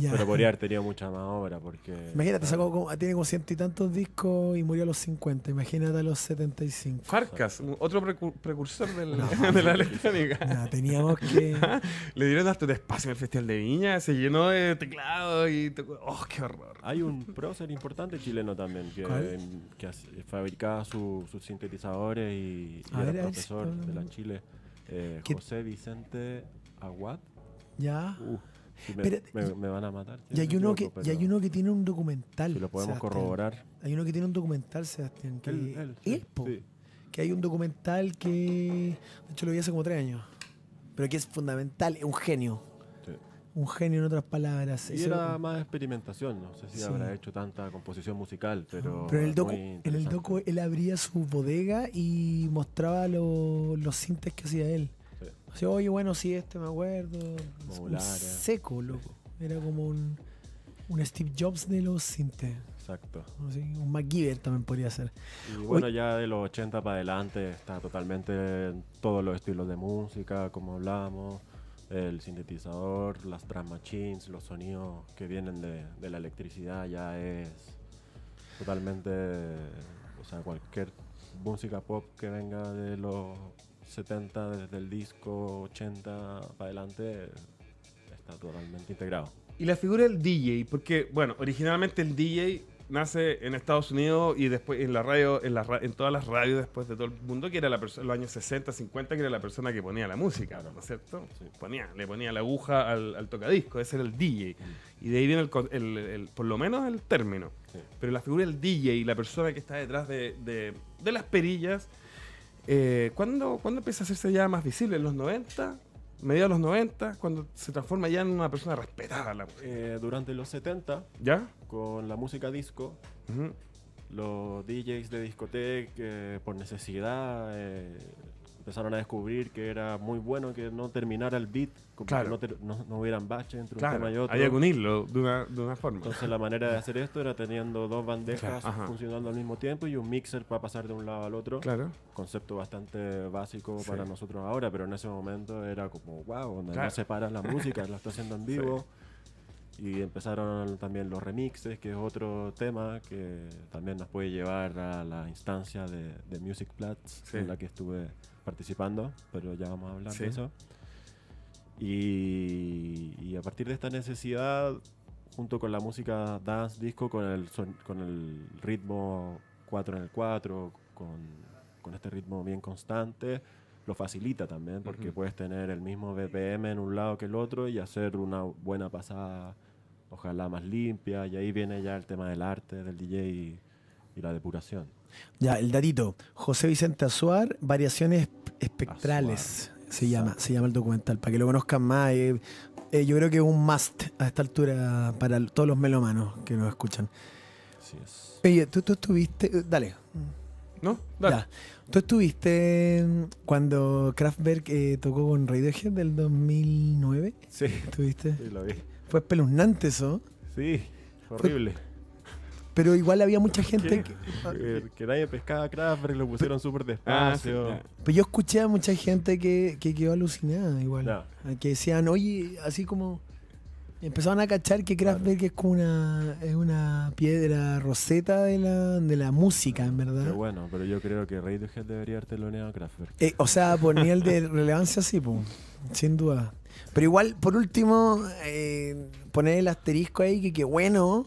Pero podría tenía mucha más obra porque... Imagínate, sacó como, tiene como ciento y tantos discos y murió a los 50. Imagínate a los 75. Farcas, otro precursor de la electrónica. teníamos que... Le dieron hasta un en el Festival de Viña, se llenó de teclado y... ¡Oh, qué horror! Hay un prócer importante chileno también que, fabricaba su, sus sintetizadores y, era profesor de la Chile. Eh, José Vicente Aguad. Ya. Uh, me, van a matar. y hay, uno que, hay uno que tiene un documental. Si lo podemos corroborar. Hay uno que tiene un documental, Sebastián. Que, que hay un documental que. De hecho, lo vi hace como tres años. Pero que es fundamental, es un genio un genio en otras palabras. Y era más experimentación, no sé si habrá hecho tanta composición musical, pero... Pero en el, docu, él abría su bodega y mostraba los sintes que hacía él. Sí. oye, bueno, sí, este me acuerdo. seco, loco. Era como un, un Steve Jobs de los sintes Exacto. un MacGyver también podría ser. Y bueno, ya de los 80 para adelante está totalmente en todos los estilos de música, como hablábamos el sintetizador, las drum machines, los sonidos que vienen de, de la electricidad ya es totalmente, o sea, cualquier música pop que venga de los 70, desde el disco 80 para adelante, está totalmente integrado. Y la figura del DJ, porque, bueno, originalmente el DJ nace en Estados Unidos y después en la radio, en, en todas las radios después de todo el mundo, que era la persona, los años 60, 50, que era la persona que ponía la música, ¿no es cierto? le ponía la aguja al, tocadisco, ese era el DJ. Mm. Y de ahí viene el, por lo menos el término. Pero la figura del DJ y la persona que está detrás de, las perillas, eh, ¿cuándo, ¿cuándo empieza a hacerse ya más visible? ¿En los 90? mediados de los 90, cuando se transforma ya en una persona respetada. Eh, durante los 70, ¿Ya? con la música disco, los DJs de discoteca, eh, por necesidad, eh, empezaron a descubrir que era muy bueno que no terminara el beat, como que no, hubieran baches entre un tema y otro. hay que unirlo de una, de una, forma. Entonces la manera de hacer esto era teniendo dos bandejas funcionando al mismo tiempo y un mixer para pasar de un lado al otro. Claro. Concepto bastante básico para nosotros ahora, pero en ese momento era como, wow, donde no separas la música, la estás haciendo en vivo. Y empezaron también los remixes, que es otro tema que también nos puede llevar a la instancia de, Music Plats, en la que estuve participando, pero ya vamos a hablar de eso. Y, a partir de esta necesidad, junto con la música dance disco, con el, con el ritmo 4 en el 4, con, este ritmo bien constante, lo facilita también, porque puedes tener el mismo BPM en un lado que el otro y hacer una buena pasada, ojalá más limpia, y ahí viene ya el tema del arte, del DJ y la depuración. Ya, el datito. José Vicente Azuar, Variaciones Espectrales, se llama, se llama el documental, para que lo conozcan más. Eh, eh, yo creo que es un must a esta altura para todos los melomanos que nos escuchan. Oye, tú, estuviste, eh, dale. ¿No? Dale. Tú estuviste mm, cuando Kraftwerk tocó con Radiohead del 2009. Sí. ¿Estuviste? Sí, lo vi. Fue espeluznante eso. Sí, horrible. Pero igual había mucha gente que, eh, que, nadie pescaba craft, y lo pusieron súper ah, despacio. Pero yo escuché a mucha gente que, que quedó alucinada igual. Ah, que decían, oye, así como. Empezaban a cachar que Kraftwerk es como una, es una piedra roseta de la, de la música, en verdad. Pero bueno, pero yo creo que Radiohead debería haberte teloneado a Kraftwerk. Eh, o sea, por nivel de relevancia sí, pues sin duda. Pero igual, por último, eh, poner el asterisco ahí que, que bueno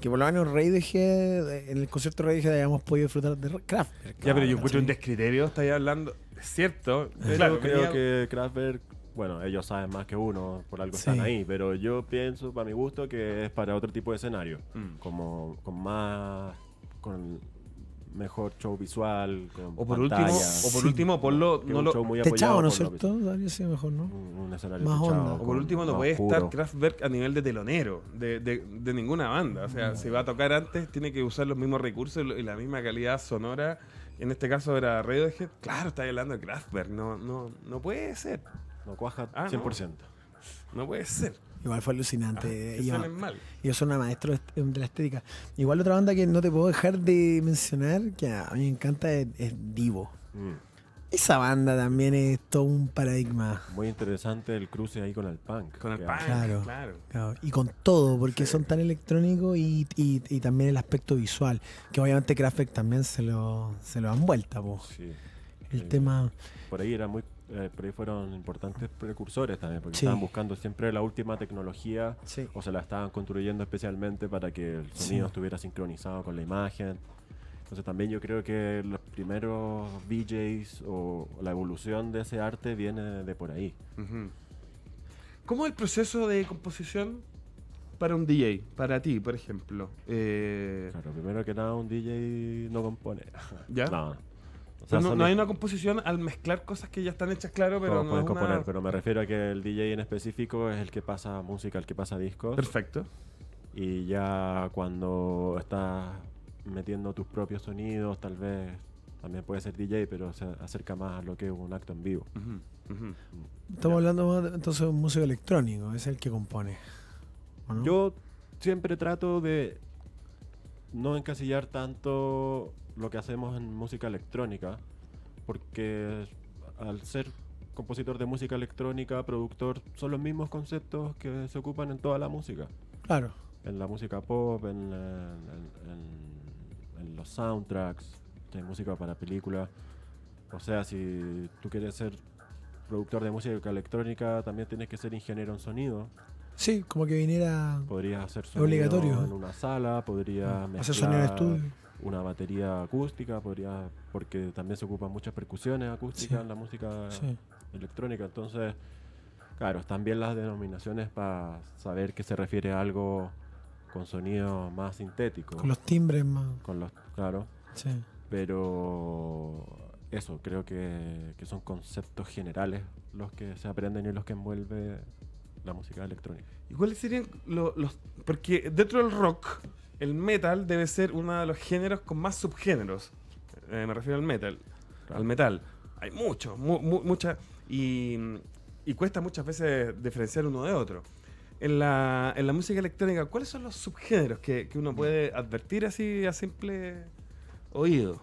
que por lo menos eh, en el concierto de Radiohead habíamos podido disfrutar de Kraftwerk. Ya, pero yo encuentro un descriterio, estáis hablando. Es cierto. creo que Kraftwerk, bueno, ellos saben más que uno, por algo están ahí, pero yo pienso, para mi gusto, que es para otro tipo de escenario, mm. como con más. con mejor show visual. o, por último, por último, ponlo. No lo, muy ¿no es cierto? mejor, ¿no? O por último, no puede estar Kraftwerk a nivel de telonero de, de, ninguna banda. O sea, si va a tocar antes, tiene que usar los mismos recursos y la misma calidad sonora. En este caso era Radiohead. Claro, está hablando de Kraftwerk. No, no, no puede ser. No cuaja 100%. Ah, no puede ser. Igual fue alucinante. Ah, y yo, soy una maestro de la estética. Igual otra banda que no te puedo dejar de mencionar, que a mí me encanta, es, Divo. Mm. Esa banda también es todo un paradigma. Muy interesante el cruce ahí con el punk. Con el punk, claro, claro. Y con todo, porque son tan electrónicos y, también el aspecto visual, que obviamente Kraftwerk también se lo, se lo han vuelta. El tema... Por ahí era muy eh, por ahí fueron importantes precursores también, porque estaban buscando siempre la última tecnología o se la estaban construyendo especialmente para que el sonido estuviera sincronizado con la imagen. Entonces también yo creo que los primeros DJs o la evolución de ese arte viene de por ahí. ¿Cómo es el proceso de composición para un DJ? Para ti, por ejemplo. Eh, claro, primero que nada, un DJ no compone. ¿Ya? no, hay una composición al mezclar cosas que ya están hechas, claro, pero no puedes componer, pero me refiero a que el DJ en específico es el que pasa música, el que pasa discos. Perfecto. Y ya cuando estás metiendo tus propios sonidos, tal vez también puede ser DJ, pero se acerca más a lo que es un acto en vivo. Mm. Estamos hablando entonces de un músico electrónico, es el que compone. Yo siempre trato de no encasillar tanto lo que hacemos en música electrónica, porque al ser compositor de música electrónica, productor, son los mismos conceptos que se ocupan en toda la música. Claro. En la música pop, en, eh, los soundtracks, de música para películas. O sea, si tú quieres ser productor de música electrónica, también tienes que ser ingeniero en sonido. Sí, como que viniera. Podrías hacer sonido en una sala, podrías ah, hacer sonido en estudio una batería acústica, podría, porque también se ocupan muchas percusiones acústicas en la música electrónica. Entonces, claro, están bien las denominaciones para saber que se refiere a algo con sonido más sintético. Con los timbres más. Con los, claro. Pero eso, creo que, son conceptos generales los que se aprenden y los que envuelve la música electrónica. ¿Y serían los...? Porque dentro del rock el metal debe ser uno de los géneros con más subgéneros. Eh, me refiero al metal. Al metal. Hay muchos, Y, cuesta muchas veces diferenciar uno de otro. En la, música electrónica, ¿cuáles son los subgéneros que, uno mm. puede advertir así a simple oído?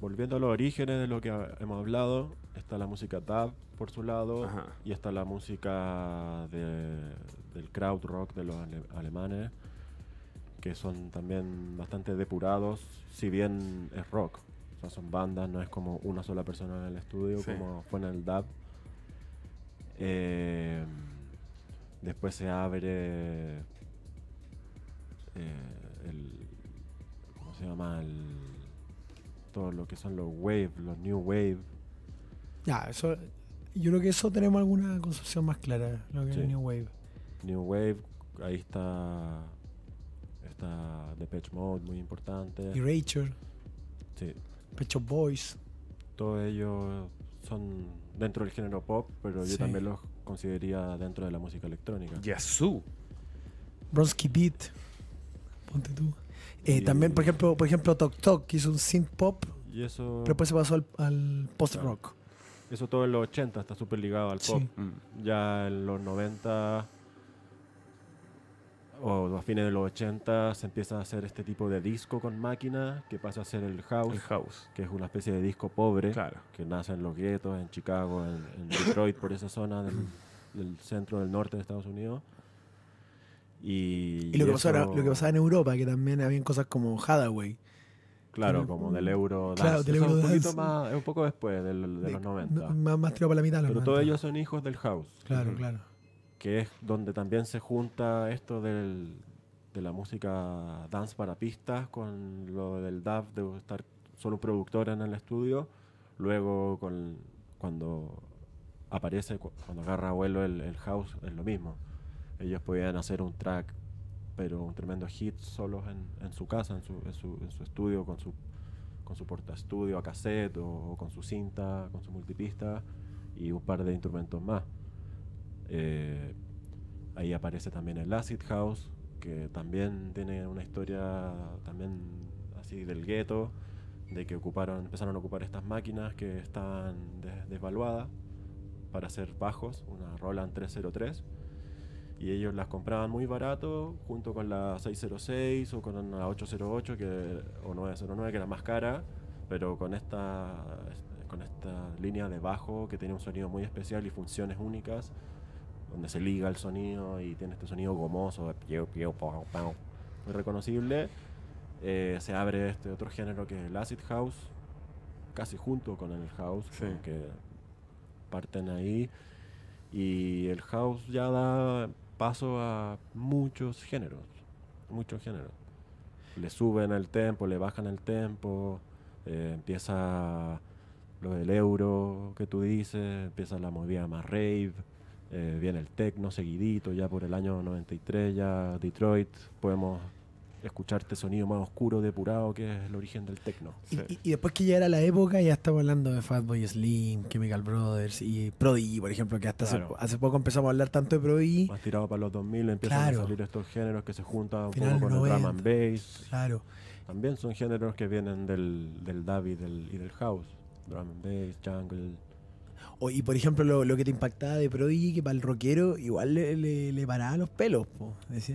Volviendo a los orígenes de lo que hemos hablado, está la música tap por su lado y está la música del crowd rock de los alemanes son también bastante depurados, si bien es rock. son bandas, no es como una sola persona en el estudio, como fue en el DAB. Eh, después se abre eh, el, ¿cómo se llama? El, todo lo que son los wave, los new wave. Ya, eso, yo creo que eso tenemos alguna concepción más clara, lo que new wave. New wave, ahí está de patch Mode, muy importante. rachel Sí. Pecho Boys. Todos ellos son dentro del género pop, pero yo también los consideraría dentro de la música electrónica. Yasu. Bronsky Beat. Ponte tú. Eh, también, por ejemplo, por ejemplo, Tok Tok, hizo un synth pop. Y eso, pero después pues se pasó al, post rock. Eso todo en los 80 está súper ligado al pop. Mm. Ya en los 90 o a fines de los 80 se empieza a hacer este tipo de disco con máquina que pasa a ser el house, el house. que es una especie de disco pobre claro. que nace en los guetos, en Chicago, en, Detroit, por esa zona mm. del, centro del norte de Estados Unidos. Y, lo, que lo pasaba en Europa, que también habían cosas como Hadaway. Claro, como, del Euro claro, un poquito más, un poco después del, de, los 90. Más, tirado para la mitad. Pero todos ellos son hijos del house. Claro, claro que es donde también se junta esto del, de la música dance para pistas con lo del DAF de estar solo un productor en el estudio, luego con, cuando aparece, cuando agarra vuelo el, el house, es lo mismo. Ellos podían hacer un track, pero un tremendo hit solos en, en su casa, en su, en su, en su estudio, con su con su portaestudio a cassette o, con su cinta, con su multipista y un par de instrumentos más. Eh, ahí aparece también el Acid House, que también tiene una historia también así del gueto, de que ocuparon, empezaron a ocupar estas máquinas que están desvaluadas para hacer bajos, una Roland 303 y ellos las compraban muy barato junto con la 606 o con la 808 que, o 909 que era más cara, pero con esta, con esta línea de bajo que tiene un sonido muy especial y funciones únicas, donde se liga el sonido y tiene este sonido gomoso, muy reconocible. Eh, se abre este otro género que es el acid house, casi junto con el house, que parten ahí. Y el house ya da paso a muchos géneros, muchos géneros. Le suben el tempo, le bajan el tempo, eh, empieza lo del euro que tú dices, empieza la movida más rave, eh, viene el techno seguidito, ya por el año 93, ya Detroit, podemos escuchar este sonido más oscuro, depurado, que es el origen del tecno. Y, después que ya era la época, ya estamos hablando de Fatboy Slim, Chemical Brothers y Prodigy, por ejemplo, que hasta hace, poco empezamos a hablar tanto de Prodigy. Más tirado para los 2000 empiezan a salir estos géneros que se juntan un poco con el drum and bass. También son géneros que vienen del, del David y del house. Drum and bass, jungle y por ejemplo, lo, que te impactaba de Prodigy, que para el rockero igual le, le, paraba los pelos.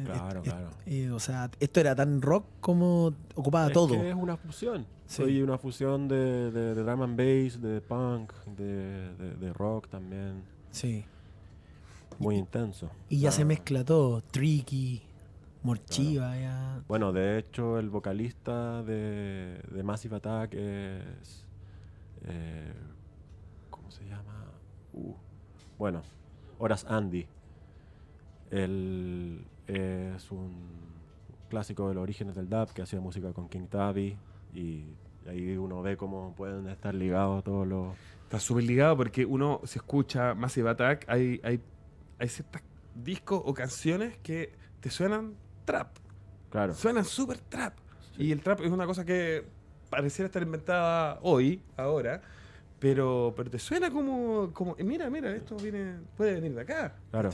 claro, claro. Eh, o sea, esto era tan rock como ocupaba todo. es una fusión. Sí. Soy una fusión de, de, drum and bass, de punk, de, rock también. Sí. Muy intenso. Y ya se mezcla todo. Tricky, Morchiva. Ya. Bueno, de hecho, el vocalista de, Massive Attack es. Eh, Uh, bueno, Horas Andy. El, es un clásico de los orígenes del DAP que hacía música con King Tabby y ahí uno ve cómo pueden estar ligados todos los... Está súper ligado porque uno se escucha Massive Attack, hay, hay, hay ciertos discos o canciones que te suenan trap. Claro. Suenan súper trap. Y el trap es una cosa que pareciera estar inventada hoy, ahora, pero, pero te suena como, como. Mira, mira, esto viene puede venir de acá. Claro.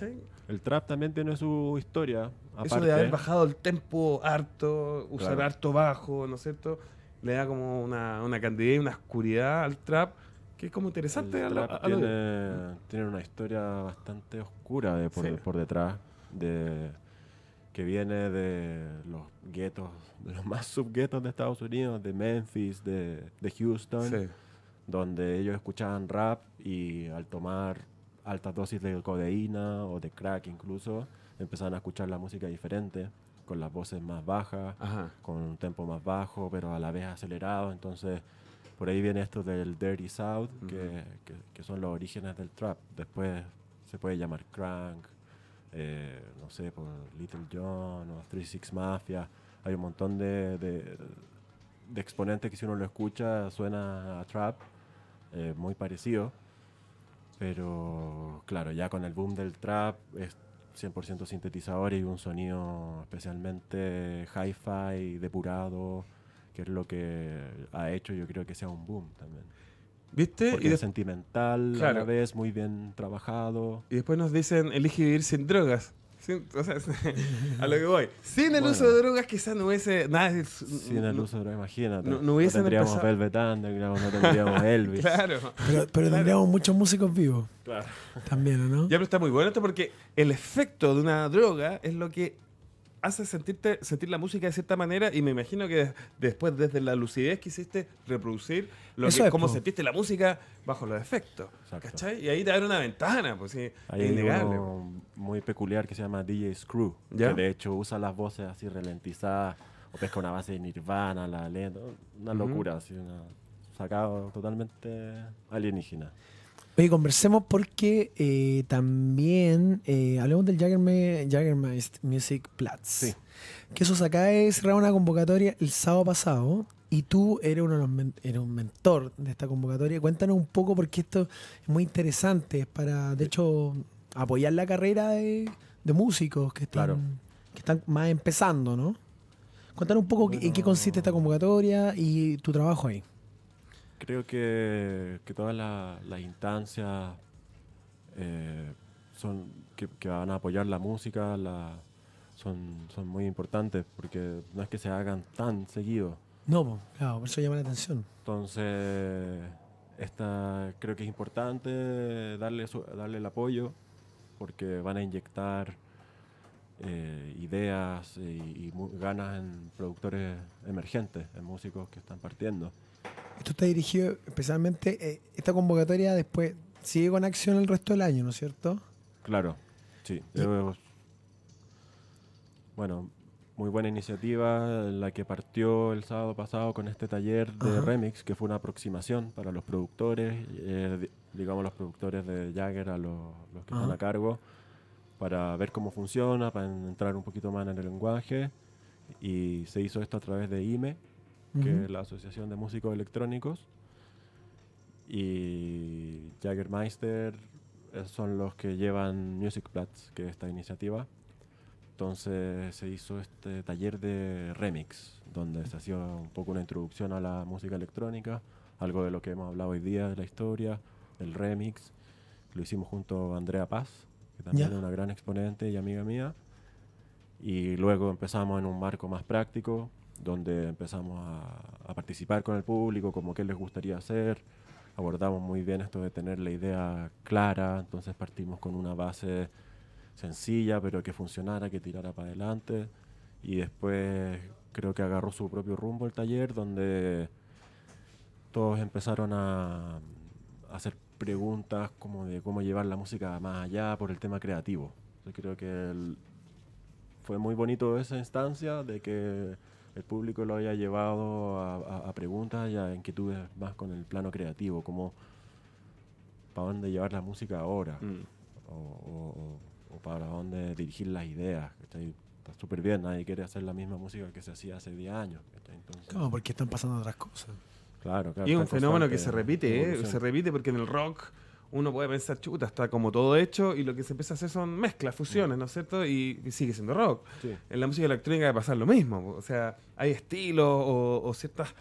El trap también tiene su historia. Eso de haber bajado el tempo harto, usar harto bajo, ¿no es cierto? Le da como una, una candidez, una oscuridad al trap que es como interesante. Ah, tiene, una historia bastante oscura por, por detrás, de, que viene de los guetos, de los más subguetos de Estados Unidos, de Memphis, de, de Houston. Sí donde ellos escuchaban rap y al tomar altas dosis de codeína o de crack incluso, empezaban a escuchar la música diferente, con las voces más bajas, con un tempo más bajo, pero a la vez acelerado. Entonces, por ahí viene esto del Dirty South, que, son los orígenes del trap. Después se puede llamar Crank, eh, no sé, por Little John o Three Six Mafia. Hay un montón de, de exponentes que si uno lo escucha suena a trap, eh, muy parecido. Pero claro, ya con el boom del trap es 100% sintetizador y un sonido especialmente hi-fi, depurado, que es lo que ha hecho yo creo que sea un boom también. ¿Viste? y es sentimental, a la vez muy bien trabajado. Y después nos dicen, elige vivir sin drogas o sea, a lo que voy. Sin el uso de drogas quizás no hubiese nada. Sin el uso de drogas, imagínate. No, hubiese no tendríamos empezado. no tendríamos Elvis. claro. Pero, tendríamos muchos músicos vivos. Claro. También, ¿no? Ya, pero está muy bueno esto porque el efecto de una droga es lo que hace sentirte, sentir la música de cierta manera y me imagino que después, desde la lucidez quisiste reproducir lo cómo sentiste la música bajo los efectos. Y ahí te abre una ventana, pues sí, innegable. muy peculiar que se llama DJ Screw, que de hecho usa las voces así ralentizadas o pesca una base de Nirvana, la una locura, así, sacado totalmente alienígena. Oye, conversemos porque eh, también eh, hablemos del Jaggermeist Music Platz. Sí. Que eso acá es una convocatoria el sábado pasado y tú eres uno de un mentor de esta convocatoria. Cuéntanos un poco porque esto es muy interesante es para, de hecho, apoyar la carrera de, músicos que están, que están más empezando, ¿no? Cuéntanos un poco en qué consiste esta convocatoria y tu trabajo ahí creo que, todas las, instancias eh, que, van a apoyar la música son, muy importantes, porque no es que se hagan tan seguido. No, claro, por eso llama la atención. Entonces, esta, creo que es importante darle, darle el apoyo, porque van a inyectar... Eh, ideas eh, y ganas en productores emergentes, en músicos que están partiendo. Esto está dirigido especialmente, eh, esta convocatoria después sigue con acción el resto del año, ¿no es cierto? Claro, sí. Bueno, muy buena iniciativa la que partió el sábado pasado con este taller de remix, que fue una aproximación para los productores, eh, digamos los productores de Jagger a los, que están a cargo, para ver cómo funciona, para entrar un poquito más en el lenguaje. Y se hizo esto a través de IME, que es la Asociación de Músicos Electrónicos. Y Jaggermeister eh, son los que llevan Music Plats, que es esta iniciativa. Entonces se hizo este taller de remix, donde se hacía un poco una introducción a la música electrónica, algo de lo que hemos hablado hoy día, de la historia, el remix. Lo hicimos junto a Andrea Paz, que también es una gran exponente y amiga mía. Y luego empezamos en un marco más práctico, donde empezamos a, participar con el público, como qué les gustaría hacer. Abordamos muy bien esto de tener la idea clara, entonces partimos con una base sencilla, pero que funcionara, que tirara para adelante. Y después creo que agarró su propio rumbo el taller, donde todos empezaron a, hacer preguntas como de cómo llevar la música más allá por el tema creativo. Yo creo que fue muy bonito esa instancia de que el público lo haya llevado a, preguntas y a inquietudes más con el plano creativo, como para dónde llevar la música ahora mm. o, para dónde dirigir las ideas. Está súper bien, nadie quiere hacer la misma música que se hacía hace 10 años. Entonces, Porque están pasando otras cosas. Claro, claro. Y es un fenómeno que se repite, ¿eh? se repite porque en el rock uno puede pensar, chuta, está como todo hecho y lo que se empieza a hacer son mezclas, fusiones, ¿no es cierto? Y, sigue siendo rock. En la música electrónica debe pasar lo mismo, o sea, hay estilos o, ciertas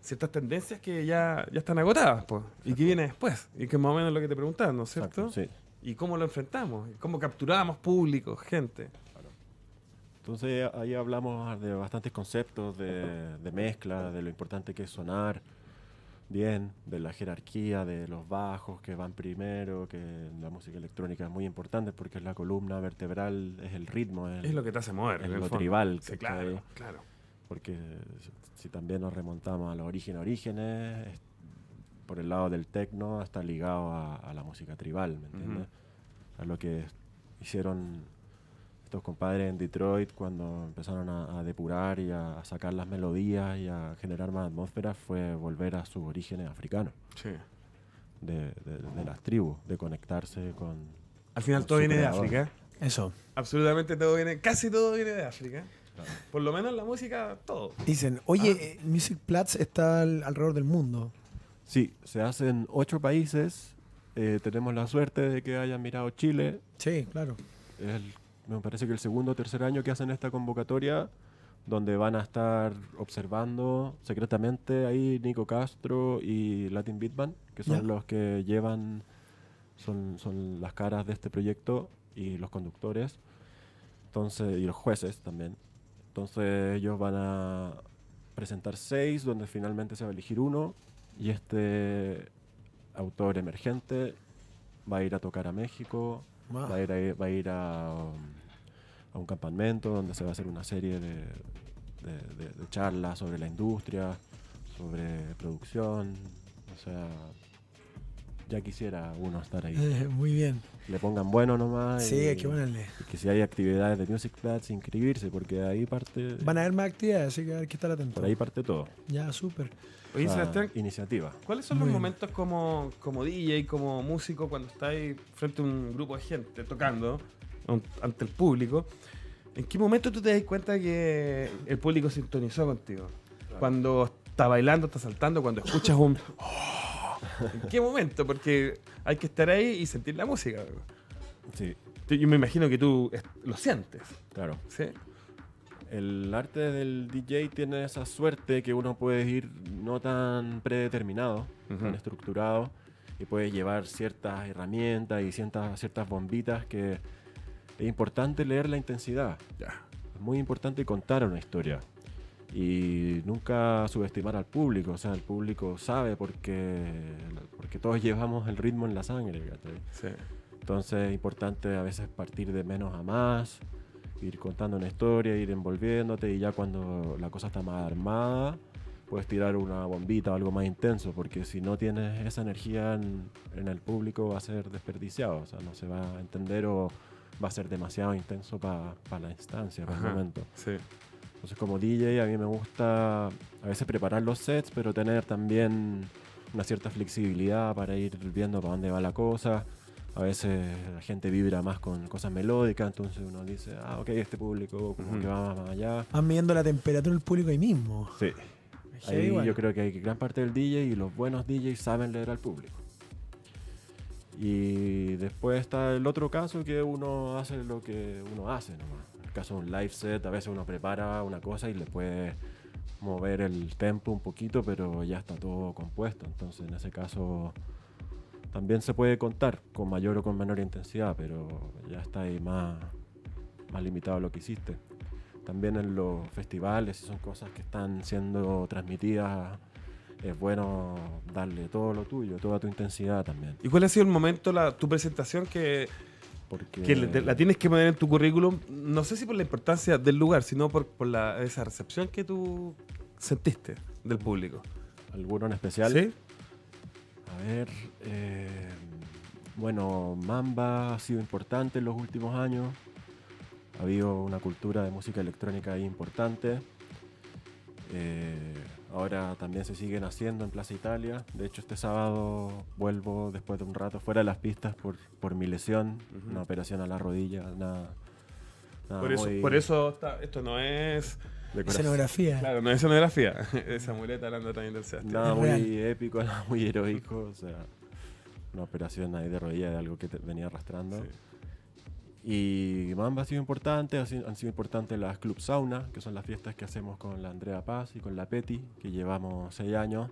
ciertas tendencias que ya, ya están agotadas, pues, y que viene después, y que es más o menos lo que te preguntas, ¿no es cierto? Y cómo lo enfrentamos, cómo capturamos público, gente. Entonces ahí hablamos de bastantes conceptos de, de mezcla, de lo importante que es sonar, bien, de la jerarquía, de los bajos que van primero, que la música electrónica es muy importante porque es la columna vertebral, es el ritmo. Es, lo que te hace mover. Es lo tribal. Sí, claro, claro. Porque si también nos remontamos a los orígenes orígenes, por el lado del tecno está ligado a, la música tribal, ¿me entiendes? A lo que hicieron estos compadres en Detroit cuando empezaron a, depurar y a, sacar las melodías y a generar más atmósfera fue volver a sus orígenes africanos. Sí. De, las tribus, de conectarse con... Al final todo viene de África. Eso. Absolutamente todo viene, casi todo viene de África. Por lo menos la música, todo. Dicen, oye, ah. eh, Music Platz está alrededor del mundo. Sí, se hace ocho países. Eh, tenemos la suerte de que hayan mirado Chile. Sí, claro. El me parece que el segundo o tercer año que hacen esta convocatoria, donde van a estar observando secretamente ahí Nico Castro y Latin Bitman, que son los que llevan, son, las caras de este proyecto y los conductores, entonces, y los jueces también. Entonces ellos van a presentar seis, donde finalmente se va a elegir uno, y este autor emergente va a ir a tocar a México, Ah. Va a ir, um, a, un campamento donde se va a hacer una serie de charlas sobre la industria, sobre producción. O sea, ya quisiera uno estar ahí. Eh, muy bien. Le pongan bueno nomás. Sí, es que que si hay actividades de Music flats inscribirse, porque ahí parte. Van a haber más actividades, así que hay que estar atentos. Por ahí parte todo. Ya, súper. Oye, Iniciativa. ¿Cuáles son los momentos como, como DJ, como músico, cuando estás frente a un grupo de gente tocando ante el público? ¿En qué momento tú te das cuenta que el público sintonizó contigo? Cuando está bailando, está saltando, cuando escuchas un. Oh, ¿En qué momento? Porque hay que estar ahí y sentir la música. Sí. Yo me imagino que tú lo sientes. Claro. Sí. El arte del DJ tiene esa suerte que uno puede ir no tan predeterminado, tan estructurado, y puede llevar ciertas herramientas y ciertas, ciertas bombitas que es importante leer la intensidad. Ya. Es muy importante contar una historia y nunca subestimar al público. O sea, el público sabe porque, porque todos llevamos el ritmo en la sangre. Sí. Entonces es importante a veces partir de menos a más, ir contando una historia, ir envolviéndote y ya cuando la cosa está más armada, puedes tirar una bombita o algo más intenso, porque si no tienes esa energía en, el público va a ser desperdiciado, o sea, no se va a entender o va a ser demasiado intenso para la instancia, para el momento. Sí. Entonces como DJ a mí me gusta a veces preparar los sets, pero tener también una cierta flexibilidad para ir viendo para dónde va la cosa. A veces la gente vibra más con cosas melódicas, entonces uno dice, ah, ok, este público como que va más allá. Van midiendo la temperatura del público ahí mismo. Sí. Ahí yo creo que hay gran parte del DJ y los buenos DJs saben leer al público. Y después está el otro caso que uno hace lo que uno hace nomás caso un live set, a veces uno prepara una cosa y le puede mover el tempo un poquito, pero ya está todo compuesto. Entonces, en ese caso, también se puede contar con mayor o con menor intensidad, pero ya está ahí más, más limitado lo que hiciste. También en los festivales, si son cosas que están siendo transmitidas, es bueno darle todo lo tuyo, toda tu intensidad también. ¿Y cuál ha sido el momento, la, tu presentación que que la tienes que poner en tu currículum, no sé si por la importancia del lugar, sino por, esa recepción que tú sentiste del público. ¿Alguno en especial? Sí. A ver, eh, bueno, Mamba ha sido importante en los últimos años. Ha habido una cultura de música electrónica ahí importante. Eh, Ahora también se siguen haciendo en Plaza Italia. De hecho, este sábado vuelvo después de un rato fuera de las pistas por, por mi lesión, una operación a la rodilla, nada. por, eso, por eso está, esto no es. Escenografía. Claro, no es escenografía. Esa muleta hablando también del Sebastián. Nada muy épico, nada muy heroico. O sea, una operación ahí de rodilla de algo que te venía arrastrando. Sí. Y más ha sido importante, han sido, importantes las Club Sauna, que son las fiestas que hacemos con la Andrea Paz y con la Peti, que llevamos seis años.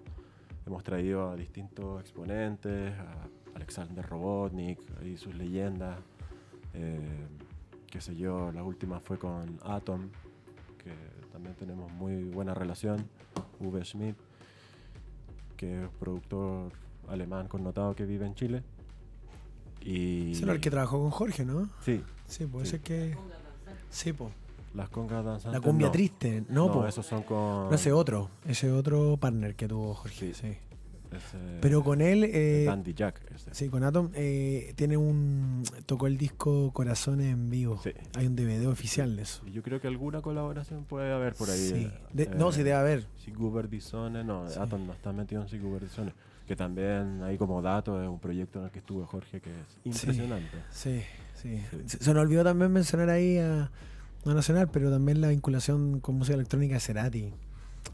Hemos traído a distintos exponentes, a Alexander Robotnik y sus leyendas. Eh, qué sé yo, la última fue con Atom, que también tenemos muy buena relación. V Schmidt, que es productor alemán connotado que vive en Chile. Y... Ese el que trabajó con Jorge, ¿no? Sí. Sí, puede ser que. Sí, po. Las congas danzantes. La cumbia triste, no, no Esos son con. No, ese otro. Ese otro partner que tuvo Jorge, sí. sí. Pero con él. Eh, Dandy Jack. Sí, con Atom. Eh, tiene un. Tocó el disco Corazones en vivo. Sí. Hay un DVD oficial de eso. yo creo que alguna colaboración puede haber por ahí. Sí. Eh, no, eh, sí, debe haber. Si Guberdisone. No, Atom no está metido en Si que también hay como dato de un proyecto en el que estuvo Jorge que es impresionante. Sí, sí. Se, nos olvidó también mencionar ahí a Nacional, pero también la vinculación con música electrónica de Cerati.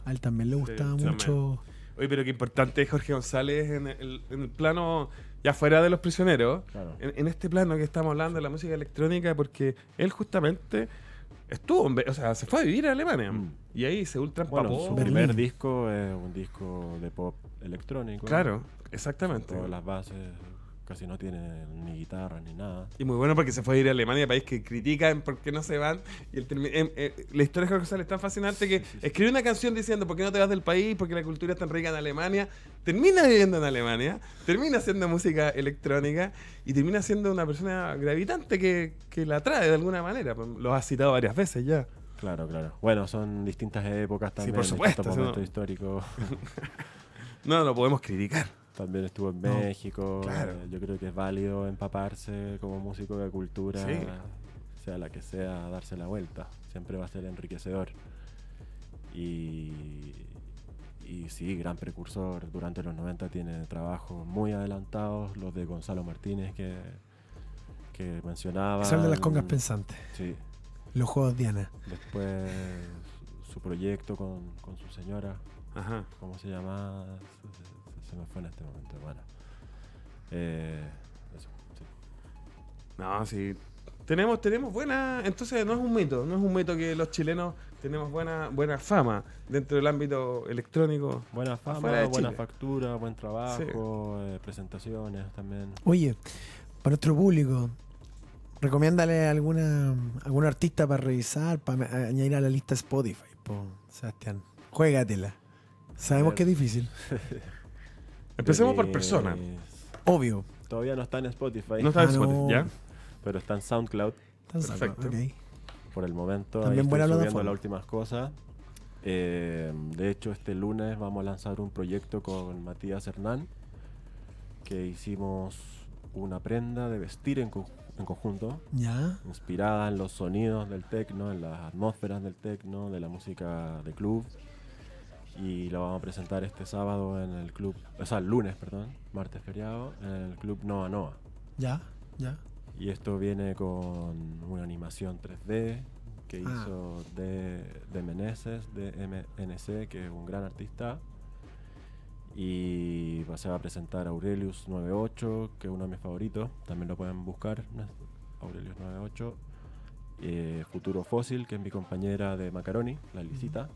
A él también le gustaba mucho. Oye, pero qué importante Jorge González en el, plano, ya fuera de los prisioneros, en este plano que estamos hablando de la música electrónica, porque él justamente Estuvo, en, o sea, se fue a vivir a Alemania. Mm. Y ahí se ultra empapó. su primer disco es un disco de pop electrónico. Claro, exactamente. las bases casi no tiene ni guitarra ni nada. Y muy bueno porque se fue a ir a Alemania, país que critican porque no se van. Y em, eh, la historia de Jorge es tan fascinante que escribe una canción diciendo por qué no te vas del país, porque la cultura es tan rica en Alemania. Termina viviendo en Alemania, termina haciendo música electrónica y termina siendo una persona gravitante que, la atrae de alguna manera. Pues, lo ha citado varias veces ya. Claro, claro. Bueno, son distintas épocas también. Este sí, por supuesto. histórico no. lo no, podemos criticar también estuvo en México. Eh, yo creo que es válido empaparse como músico de cultura, sea la que sea, darse la vuelta. Siempre va a ser enriquecedor. Y, y sí, gran precursor. Durante los 90 tiene trabajos muy adelantados, los de Gonzalo Martínez que, que mencionaba. sal de las congas mm, pensantes. Sí. Los juegos Diana. Después su proyecto con, con su señora. Ajá. ¿Cómo se llama? se me fue en este momento, bueno. Eh, no, sí. Tenemos, tenemos buena. Entonces no es un mito, no es un mito que los chilenos tenemos buena, buena fama dentro del ámbito electrónico. Buena fama, buena factura, buen trabajo, eh, presentaciones también. Oye, para nuestro público, recomiéndale alguna algún artista para revisar, para eh, añadir a la lista Spotify, po, Sebastián. Juégatela. Sabemos que es difícil. Empecemos por persona. Obvio. Todavía no está en Spotify. No está en ah, Spotify, ¿ya? Pero está en SoundCloud. Perfecto. Por el momento, También ahí las últimas cosas. Eh, de hecho, este lunes vamos a lanzar un proyecto con Matías Hernán, que hicimos una prenda de vestir en, conjunto, ¿Ya? inspirada en los sonidos del tecno, en las atmósferas del tecno, de la música de club y lo vamos a presentar este sábado en el club, o sea, el lunes, perdón, martes feriado, en el club Noa Noa. Ya, ya. Y esto viene con una animación 3D que ah. hizo de, de Meneses, de MNC, que es un gran artista. Y se va a presentar Aurelius 98, que es uno de mis favoritos, también lo pueden buscar, Aurelius 98. Eh, Futuro Fósil, que es mi compañera de Macaroni, la Lisita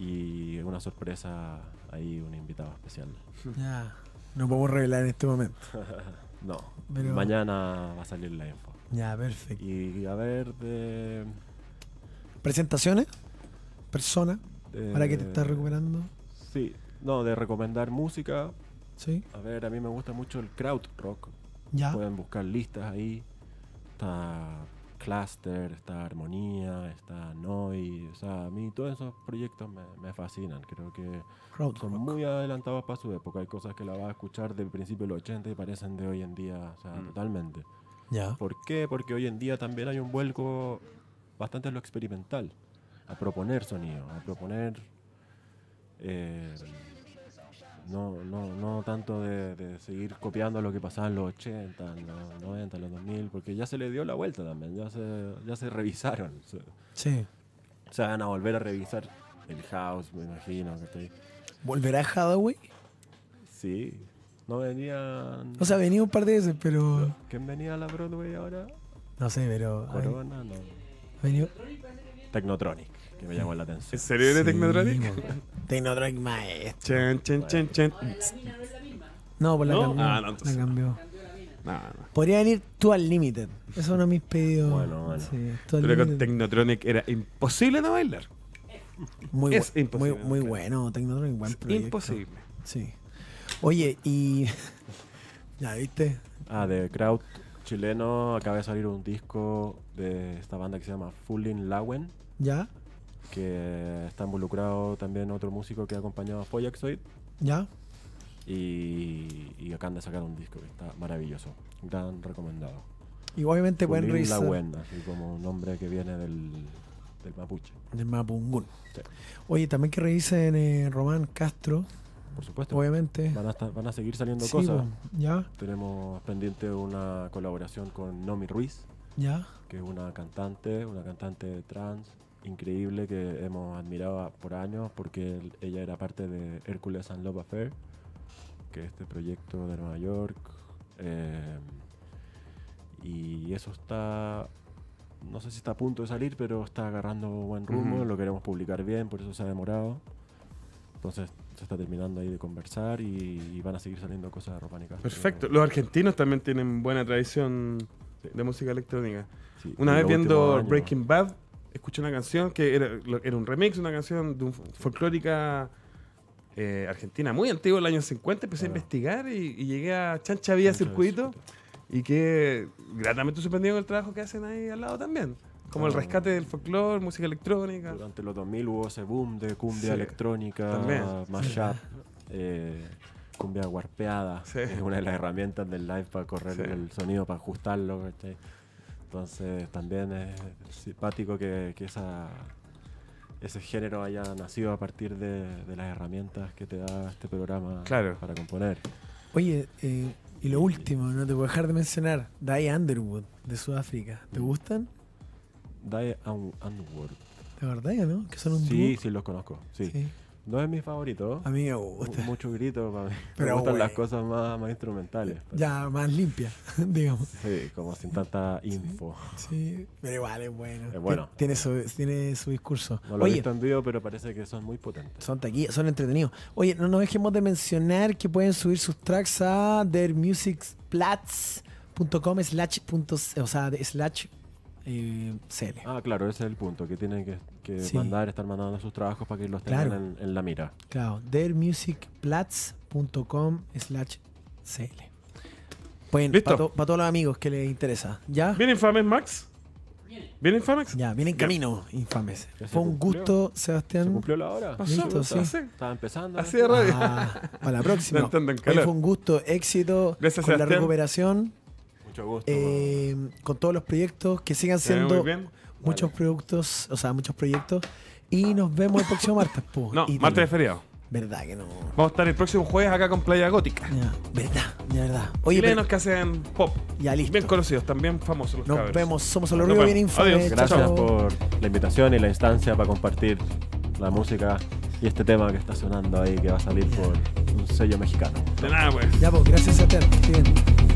y una sorpresa ahí, un invitado especial. Ya, no podemos revelar en este momento. no, mañana va a salir la info. Ya, perfecto. Y a ver, de... ¿Presentaciones? ¿Persona? ¿Para qué te estás recuperando? Sí, no, de recomendar música. Sí. A ver, a mí me gusta mucho el crowd rock. Ya. Pueden buscar listas ahí. Está Cluster, está Armonía, está noise, O sea, a mí todos esos proyectos me, fascinan. Creo que son muy adelantados para su época. Hay cosas que la vas a escuchar del principio de los 80 y parecen de hoy en día, o sea, mm. totalmente. ¿Por qué? Porque hoy en día también hay un vuelco bastante a lo experimental, a proponer sonido, a proponer... Eh, no, no, no tanto de, seguir copiando lo que pasaba en los 80, en los 90, en los 2000, porque ya se le dio la vuelta también, ya se, ya se revisaron. Sí. O Se van a volver a revisar el house, me imagino. Que estoy... ¿Volverá Hathaway? Sí. No venía... O sea, venía un par de veces, pero... ¿Quién venía a la Broadway ahora? No sé, pero... Corona, no que me llamó la atención. ¿En serio de Technotronic? Technotronic maestro. Chan, No, por pues la ¿No? cambió. Ah, no, La cambió. No, no. Podría venir tú al límite. Eso es uno de mis pedidos. Bueno, bueno. Sí, creo que Technotronic era imposible de bailar. Muy, es imposible, muy, bueno, Technotronic, buen proyecto. Imposible. Sí. Oye, y. ¿Ya viste? Ah, de Kraut chileno acaba de salir un disco de esta banda que se llama Fullin Lawen. ¿Ya? que está involucrado también otro músico que ha acompañado a Foyaxoid. ¿Ya? Y, acaban de sacar un disco que está maravilloso, gran recomendado. Y obviamente bueno La buena así como un nombre que viene del, del mapuche. Del mapungún. Oye, también que revisen eh, Román Castro. Por supuesto. Obviamente. Van a, seguir saliendo cosas. ya. Tenemos pendiente una colaboración con Nomi Ruiz. Ya. Que es una cantante, una cantante trans increíble que hemos admirado por años porque ella era parte de Hercules and Love Affair, que es este proyecto de Nueva York. Eh, y eso está, no sé si está a punto de salir, pero está agarrando buen rumbo, lo queremos publicar bien, por eso se ha demorado. Entonces se está terminando ahí de conversar y, van a seguir saliendo cosas de Perfecto, los argentinos también tienen buena tradición de música electrónica. Una vez viendo Breaking Bad, escuché una canción que era, un remix una canción de un folclórica eh, argentina muy antigua, del año 50. Empecé a investigar y, llegué a Chancha Vía Circuito y que gratamente sorprendido con el trabajo que hacen ahí al lado también. Como el rescate del folclore, música electrónica. Durante los 2000 hubo ese boom de cumbia electrónica, mashup. Eh, cumbia guarpeada. Es una de las herramientas del live para correr el sonido, para ajustarlo. Entonces también es simpático que, esa, ese género haya nacido a partir de, las herramientas que te da este programa para componer. Oye, eh, y lo último, no te voy a dejar de mencionar, Die Underwood de Sudáfrica. ¿Te mm. gustan? Die Underwood. De verdad, no? Que son un Sí, sí, los conozco. sí. No es mi favorito. A mí me gusta. Mucho grito para mí. me gustan las cosas más, instrumentales. Pues. Ya, más limpias, digamos. Sí, como sin tanta info. Sí, pero igual es bueno. Es bueno. Tiene su, tiene su discurso. No lo he visto en vivo, pero parece que son muy potentes. Son taquillas, son entretenidos. Oye, no nos dejemos de mencionar que pueden subir sus tracks a theirmusicplats.com slash, o sea, slash Ah, claro, ese es el punto, que tienen que, mandar, estar mandando sus trabajos para que los tengan en, la mira. Claro, theirmusicplatz.com slash Cele. Bueno, para todos los amigos que les interesa. ¿Ya? ¿Viene Infames, Max? ¿Viene Infames? Ya, viene en camino, Infames. Fue un gusto, Sebastián. ¿Se cumplió la hora? sí. Estaba empezando. Ah, para la próxima. fue un gusto, éxito Gracias, con la recuperación. Mucho gusto. Eh, con todos los proyectos, que sigan siendo muchos productos, o sea, muchos proyectos. Y nos vemos el próximo martes. No, martes de feriado. Verdad que no. Vamos a estar el próximo jueves acá con Playa Gótica. verdad, de verdad. Oye, que hacen pop. y listo. Bien conocidos, también famosos Nos vemos, somos el Rubio bien informados. Gracias por la invitación y la instancia para compartir la música y este tema que está sonando ahí que va a salir por un sello mexicano. De nada, pues. Ya, vos pues, gracias a ti.